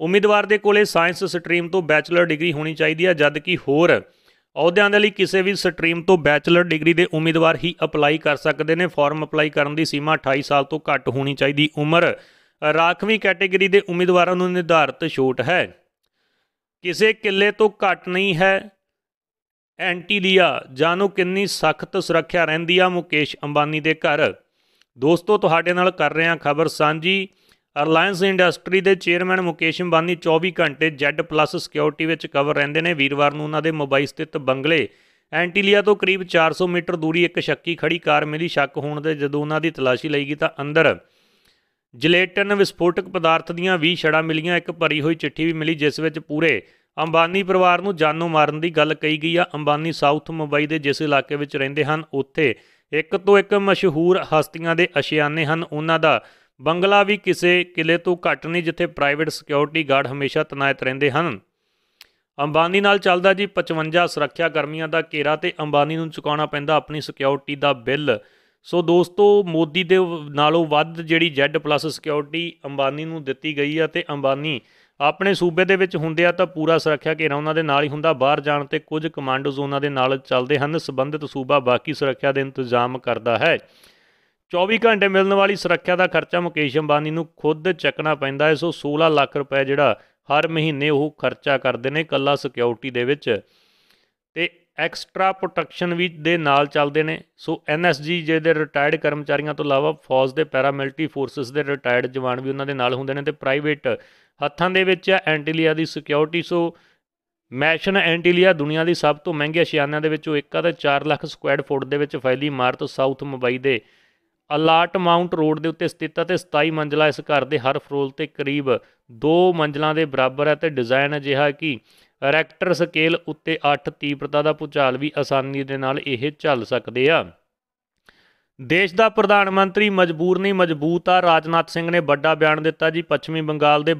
ਉਮੀਦਵਾਰ ਦੇ ਕੋਲੇ ਸਾਇੰਸ ਸਟਰੀਮ ਤੋਂ ਬੈਚਲਰ ਡਿਗਰੀ ਹੋਣੀ ਚਾਹੀਦੀ ਹੈ ਜਦ ਕਿ ਹੋਰ ਅਹੁਦਿਆਂ ਦੇ ਲਈ ਕਿਸੇ ਵੀ ਸਟਰੀਮ ਤੋਂ ਬੈਚਲਰ ਡਿਗਰੀ ਦੇ ਉਮੀਦਵਾਰ ਹੀ ਅਪਲਾਈ ਕਰ ਸਕਦੇ ਨੇ ਫਾਰਮ ਅਪਲਾਈ ਕਰਨ ਦੀ ਸੀਮਾ 28 ਸਾਲ ਤੋਂ ਘੱਟ ਹੋਣੀ ਚਾਹੀਦੀ ਉਮਰ ਰਾਖਵੀਂ ਕੈਟਾਗਰੀ ਦੇ ਉਮੀਦਵਾਰਾਂ ਨੂੰ ਨਿਰਧਾਰਤ ਛੋਟ ਹੈ ਕਿਸੇ ਕਿੱਲੇ ਤੋਂ ਘੱਟ ਨਹੀਂ ਹੈ ਐਂਟੀਲੀਆ ਜਾਨੋ ਕਿੰਨੀ ਸਖਤ ਸੁਰੱਖਿਆ ਰਹਿੰਦੀ ਆ ਮੁਕੇਸ਼ ਅੰਬਾਨੀ ਦੇ ਘਰ ਦੋਸਤੋ ਤੁਹਾਡੇ ਨਾਲ ਕਰ ਰਹੇ ਹਾਂ ਖਬਰ ਸਾਂਝੀ ਰਿਲਾਇੰਸ ਇੰਡਸਟਰੀ ਦੇ ਚੇਅਰਮੈਨ ਮੁਕੇਸ਼ ਅੰਬਾਨੀ 24 ਘੰਟੇ Z+ ਸਿਕਿਉਰਿਟੀ ਵਿੱਚ ਕਵਰ ਰਹਿੰਦੇ ਨੇ ਵੀਰਵਾਰ ਨੂੰ ਉਹਨਾਂ ਦੇ ਮੁੰਬਈ ਸਥਿਤ ਬੰਗਲੇ ਐਂਟੀਲੀਆ ਤੋਂ ਕਰੀਬ 400 ਮੀਟਰ ਦੂਰੀ ਇੱਕ ਸ਼ੱਕੀ ਖੜੀ ਕਾਰ ਮਿਲੀ ਸ਼ੱਕ ਹੋਣ ਦੇ ਜਦੋਂ ਉਹਨਾਂ ਦੀ ਤਲਾਸ਼ੀ ਲਈ ਗਈ ਤਾਂ ਅੰਦਰ ਜਿਲੇਟਨ ਵਿਸਫੋਟਕ ਪਦਾਰਥ ਦੀਆਂ 20 ਛੜਾ ਮਿਲੀਆਂ ਇੱਕ ਭਰੀ ਹੋਈ ਚਿੱਠੀ ਵੀ ਮਿਲੀ ਜਿਸ ਵਿੱਚ ਪੂਰੇ ਅੰਬਾਨੀ ਪਰਿਵਾਰ ਨੂੰ ਜਾਨੋਂ ਮਾਰਨ ਦੀ ਗੱਲ ਕਹੀ ਗਈ ਆ ਅੰਬਾਨੀ ਸਾਊਥ ਮੁੰਬਈ ਦੇ ਜਿਸ ਇਲਾਕੇ ਵਿੱਚ ਰਹਿੰਦੇ ਹਨ ਉੱਥੇ ਇੱਕ ਤੋਂ ਇੱਕ ਮਸ਼ਹੂਰ ਹਸਤੀਆਂ ਦੇ ਅਸ਼ਿਆਨੇ ਹਨ ਉਹਨਾਂ ਦਾ ਬੰਗਲਾ ਵੀ ਕਿਸੇ ਕਿਲੇ ਤੋਂ ਘੱਟ ਨਹੀਂ ਜਿੱਥੇ ਪ੍ਰਾਈਵੇਟ ਸਿਕਿਉਰਿਟੀ ਗਾਰਡ ਹਮੇਸ਼ਾ ਤਨਾਇਤ ਰਹਿੰਦੇ ਹਨ ਅੰਬਾਨੀ ਨਾਲ ਚੱਲਦਾ ਜੀ 55 ਸੁਰੱਖਿਆ ਕਰਮੀਆਂ ਦਾ ਘੇਰਾ ਤੇ ਅੰਬਾਨੀ ਨੂੰ ਚੁਕਾਉਣਾ ਪੈਂਦਾ ਆਪਣੀ ਸਿਕਿਉਰਿਟੀ ਦਾ ਬਿੱਲ ਸੋ ਦੋਸਤੋ ਮੋਦੀ ਦੇ ਨਾਲੋਂ ਵੱਧ ਜਿਹੜੀ Z+ ਸਿਕਿਉਰਿਟੀ ਅੰਬਾਨੀ ਨੂੰ ਦਿੱਤੀ ਗਈ ਆ ਤੇ ਅੰਬਾਨੀ ਆਪਣੇ ਸੂਬੇ ਦੇ ਵਿੱਚ ਹੁੰਦੇ ਆ ਤਾਂ ਪੂਰਾ ਸੁਰੱਖਿਆ ਘੇਰਾ ਉਹਨਾਂ ਦੇ ਨਾਲ ਹੀ ਹੁੰਦਾ ਬਾਹਰ ਜਾਣ ਤੇ ਕੁਝ ਕਮਾਂਡੋਜ਼ ਉਹਨਾਂ ਦੇ ਨਾਲ ਚੱਲਦੇ ਹਨ ਸਬੰਧਤ ਸੂਬਾ ਬਾਕੀ ਸੁਰੱਖਿਆ ਦੇ ਇੰਤਜ਼ਾਮ ਕਰਦਾ ਹੈ 24 ਘੰਟੇ ਮਿਲਣ ਵਾਲੀ ਸੁਰੱਖਿਆ ਦਾ ਖਰਚਾ ਮੁਕੇਸ਼ ਅੰਬਾਨੀ ਨੂੰ ਖੁਦ ਚੱਕਣਾ ਪੈਂਦਾ ਹੈ ਸੋ 16 ਲੱਖ ਰੁਪਏ ਜਿਹੜਾ ਹਰ ਮਹੀਨੇ ਉਹ ਖਰਚਾ ਕਰਦੇ ਨੇ ਕੱਲਾ ਸਿਕਿਉਰਿਟੀ ਦੇ ਵਿੱਚ ਤੇ ਐਕਸਟਰਾ ਪ੍ਰੋਟੈਕਸ਼ਨ ਵੀ ਦੇ ਨਾਲ ਚੱਲਦੇ ਨੇ ਸੋ ਐਨਐਸਜੀ ਜਿਹਦੇ ਰਿਟਾਇਰਡ ਕਰਮਚਾਰੀਆਂ ਤੋਂ ਇਲਾਵਾ ਫੌਜ ਦੇ ਪੈਰਾਮਿਲਟਰੀ ਫੋਰਸਸ ਦੇ ਰਿਟਾਇਰਡ ਜਵਾਨ ਵੀ ਉਹਨਾਂ ਦੇ ਨਾਲ ਹੁੰਦੇ ਨੇ ਤੇ ਪ੍ਰਾਈਵੇਟ ਹੱਥਾਂ ਦੇ ਵਿੱਚ ਹੈ ਐਂਟੀਲੀਆ ਦੀ ਸਿਕਿਉਰਿਟੀ ਸੋ ਮੈਸ਼ਨ ਐਂਟੀਲੀਆ ਦੁਨੀਆ ਦੀ ਸਭ ਤੋਂ ਮਹਿੰਗੇ ਸ਼ਿਆਨਿਆਂ ਦੇ ਵਿੱਚੋਂ ਇੱਕ ਆ ਤੇ 4 ਲੱਖ ਸਕੁਆਇਰ ਫੁੱਟ ਦੇ ਵਿੱਚ ਫੈਲੀ ਇਮਾਰਤ ਸਾਊਥ ਮੁੰਬਈ ਦੇ ਅਲਾਟ ਮਾਉਂਟ ਰੋਡ ਦੇ ਉੱਤੇ ਸਥਿਤ ਅਤੇ 27 ਮੰਜ਼ਲਾ ਇਸ ਘਰ ਦੇ ਹਰ ਫਲੋਰ ਤੇ ਕਰੀਬ 2 ਮੰਜ਼ਲਾਂ ਦੇ ਬਰਾਬਰ ਹੈ ਤੇ ਡਿਜ਼ਾਈਨ ਅਜਿਹਾ ਕਿ ਰੈਕਟਰ ਸਕੇਲ ਉੱਤੇ 8 ਤੀਬਰਤਾ ਦਾ ਪੁਚਾਲ ਵੀ ਆਸਾਨੀ ਦੇ ਨਾਲ ਇਹ ਚੱਲ ਸਕਦੇ ਆ ਦੇਸ਼ ਦਾ ਪ੍ਰਧਾਨ ਮੰਤਰੀ ਮਜਬੂਰ ਨਹੀਂ ਮਜ਼ਬੂਤ ਆ ਰਾਜਨਾਥ ਸਿੰਘ ਨੇ ਵੱਡਾ ਬਿਆਨ ਦਿੱਤਾ ਜੀ ਪੱਛਮੀ ਬੰਗਾਲ ਦੇ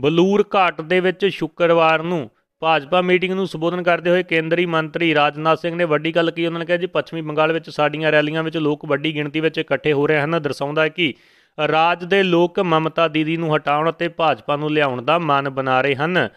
ਬਲੂਰ ਘਾਟ ਦੇ ਵਿੱਚ ਸ਼ੁੱਕਰਵਾਰ ਨੂੰ ਭਾਜਪਾ ਮੀਟਿੰਗ ਨੂੰ ਸੰਬੋਧਨ ਕਰਦੇ ਹੋਏ ਕੇਂਦਰੀ ਮੰਤਰੀ ਰਾਜਨਾਥ ਸਿੰਘ ਨੇ ਵੱਡੀ ਗੱਲ ਕੀਤੀ ਉਹਨਾਂ ਨੇ ਕਿਹਾ ਜੀ ਪੱਛਮੀ ਬੰਗਾਲ ਵਿੱਚ ਸਾਡੀਆਂ ਰੈਲੀਆਂ ਵਿੱਚ ਲੋਕ ਵੱਡੀ ਗਿਣਤੀ ਵਿੱਚ ਇਕੱਠੇ ਹੋ ਰਹੇ ਹਨ ਦਰਸਾਉਂਦਾ ਹੈ ਕਿ ਰਾਜ ਦੇ ਲੋਕ ਮਮਤਾ ਦੀਦੀ ਨੂੰ ਹਟਾਉਣ ਅਤੇ ਭਾਜਪਾ ਨੂੰ ਲਿਆਉਣ ਦਾ ਮਨ ਬਣਾ ਰਹੇ ਹਨ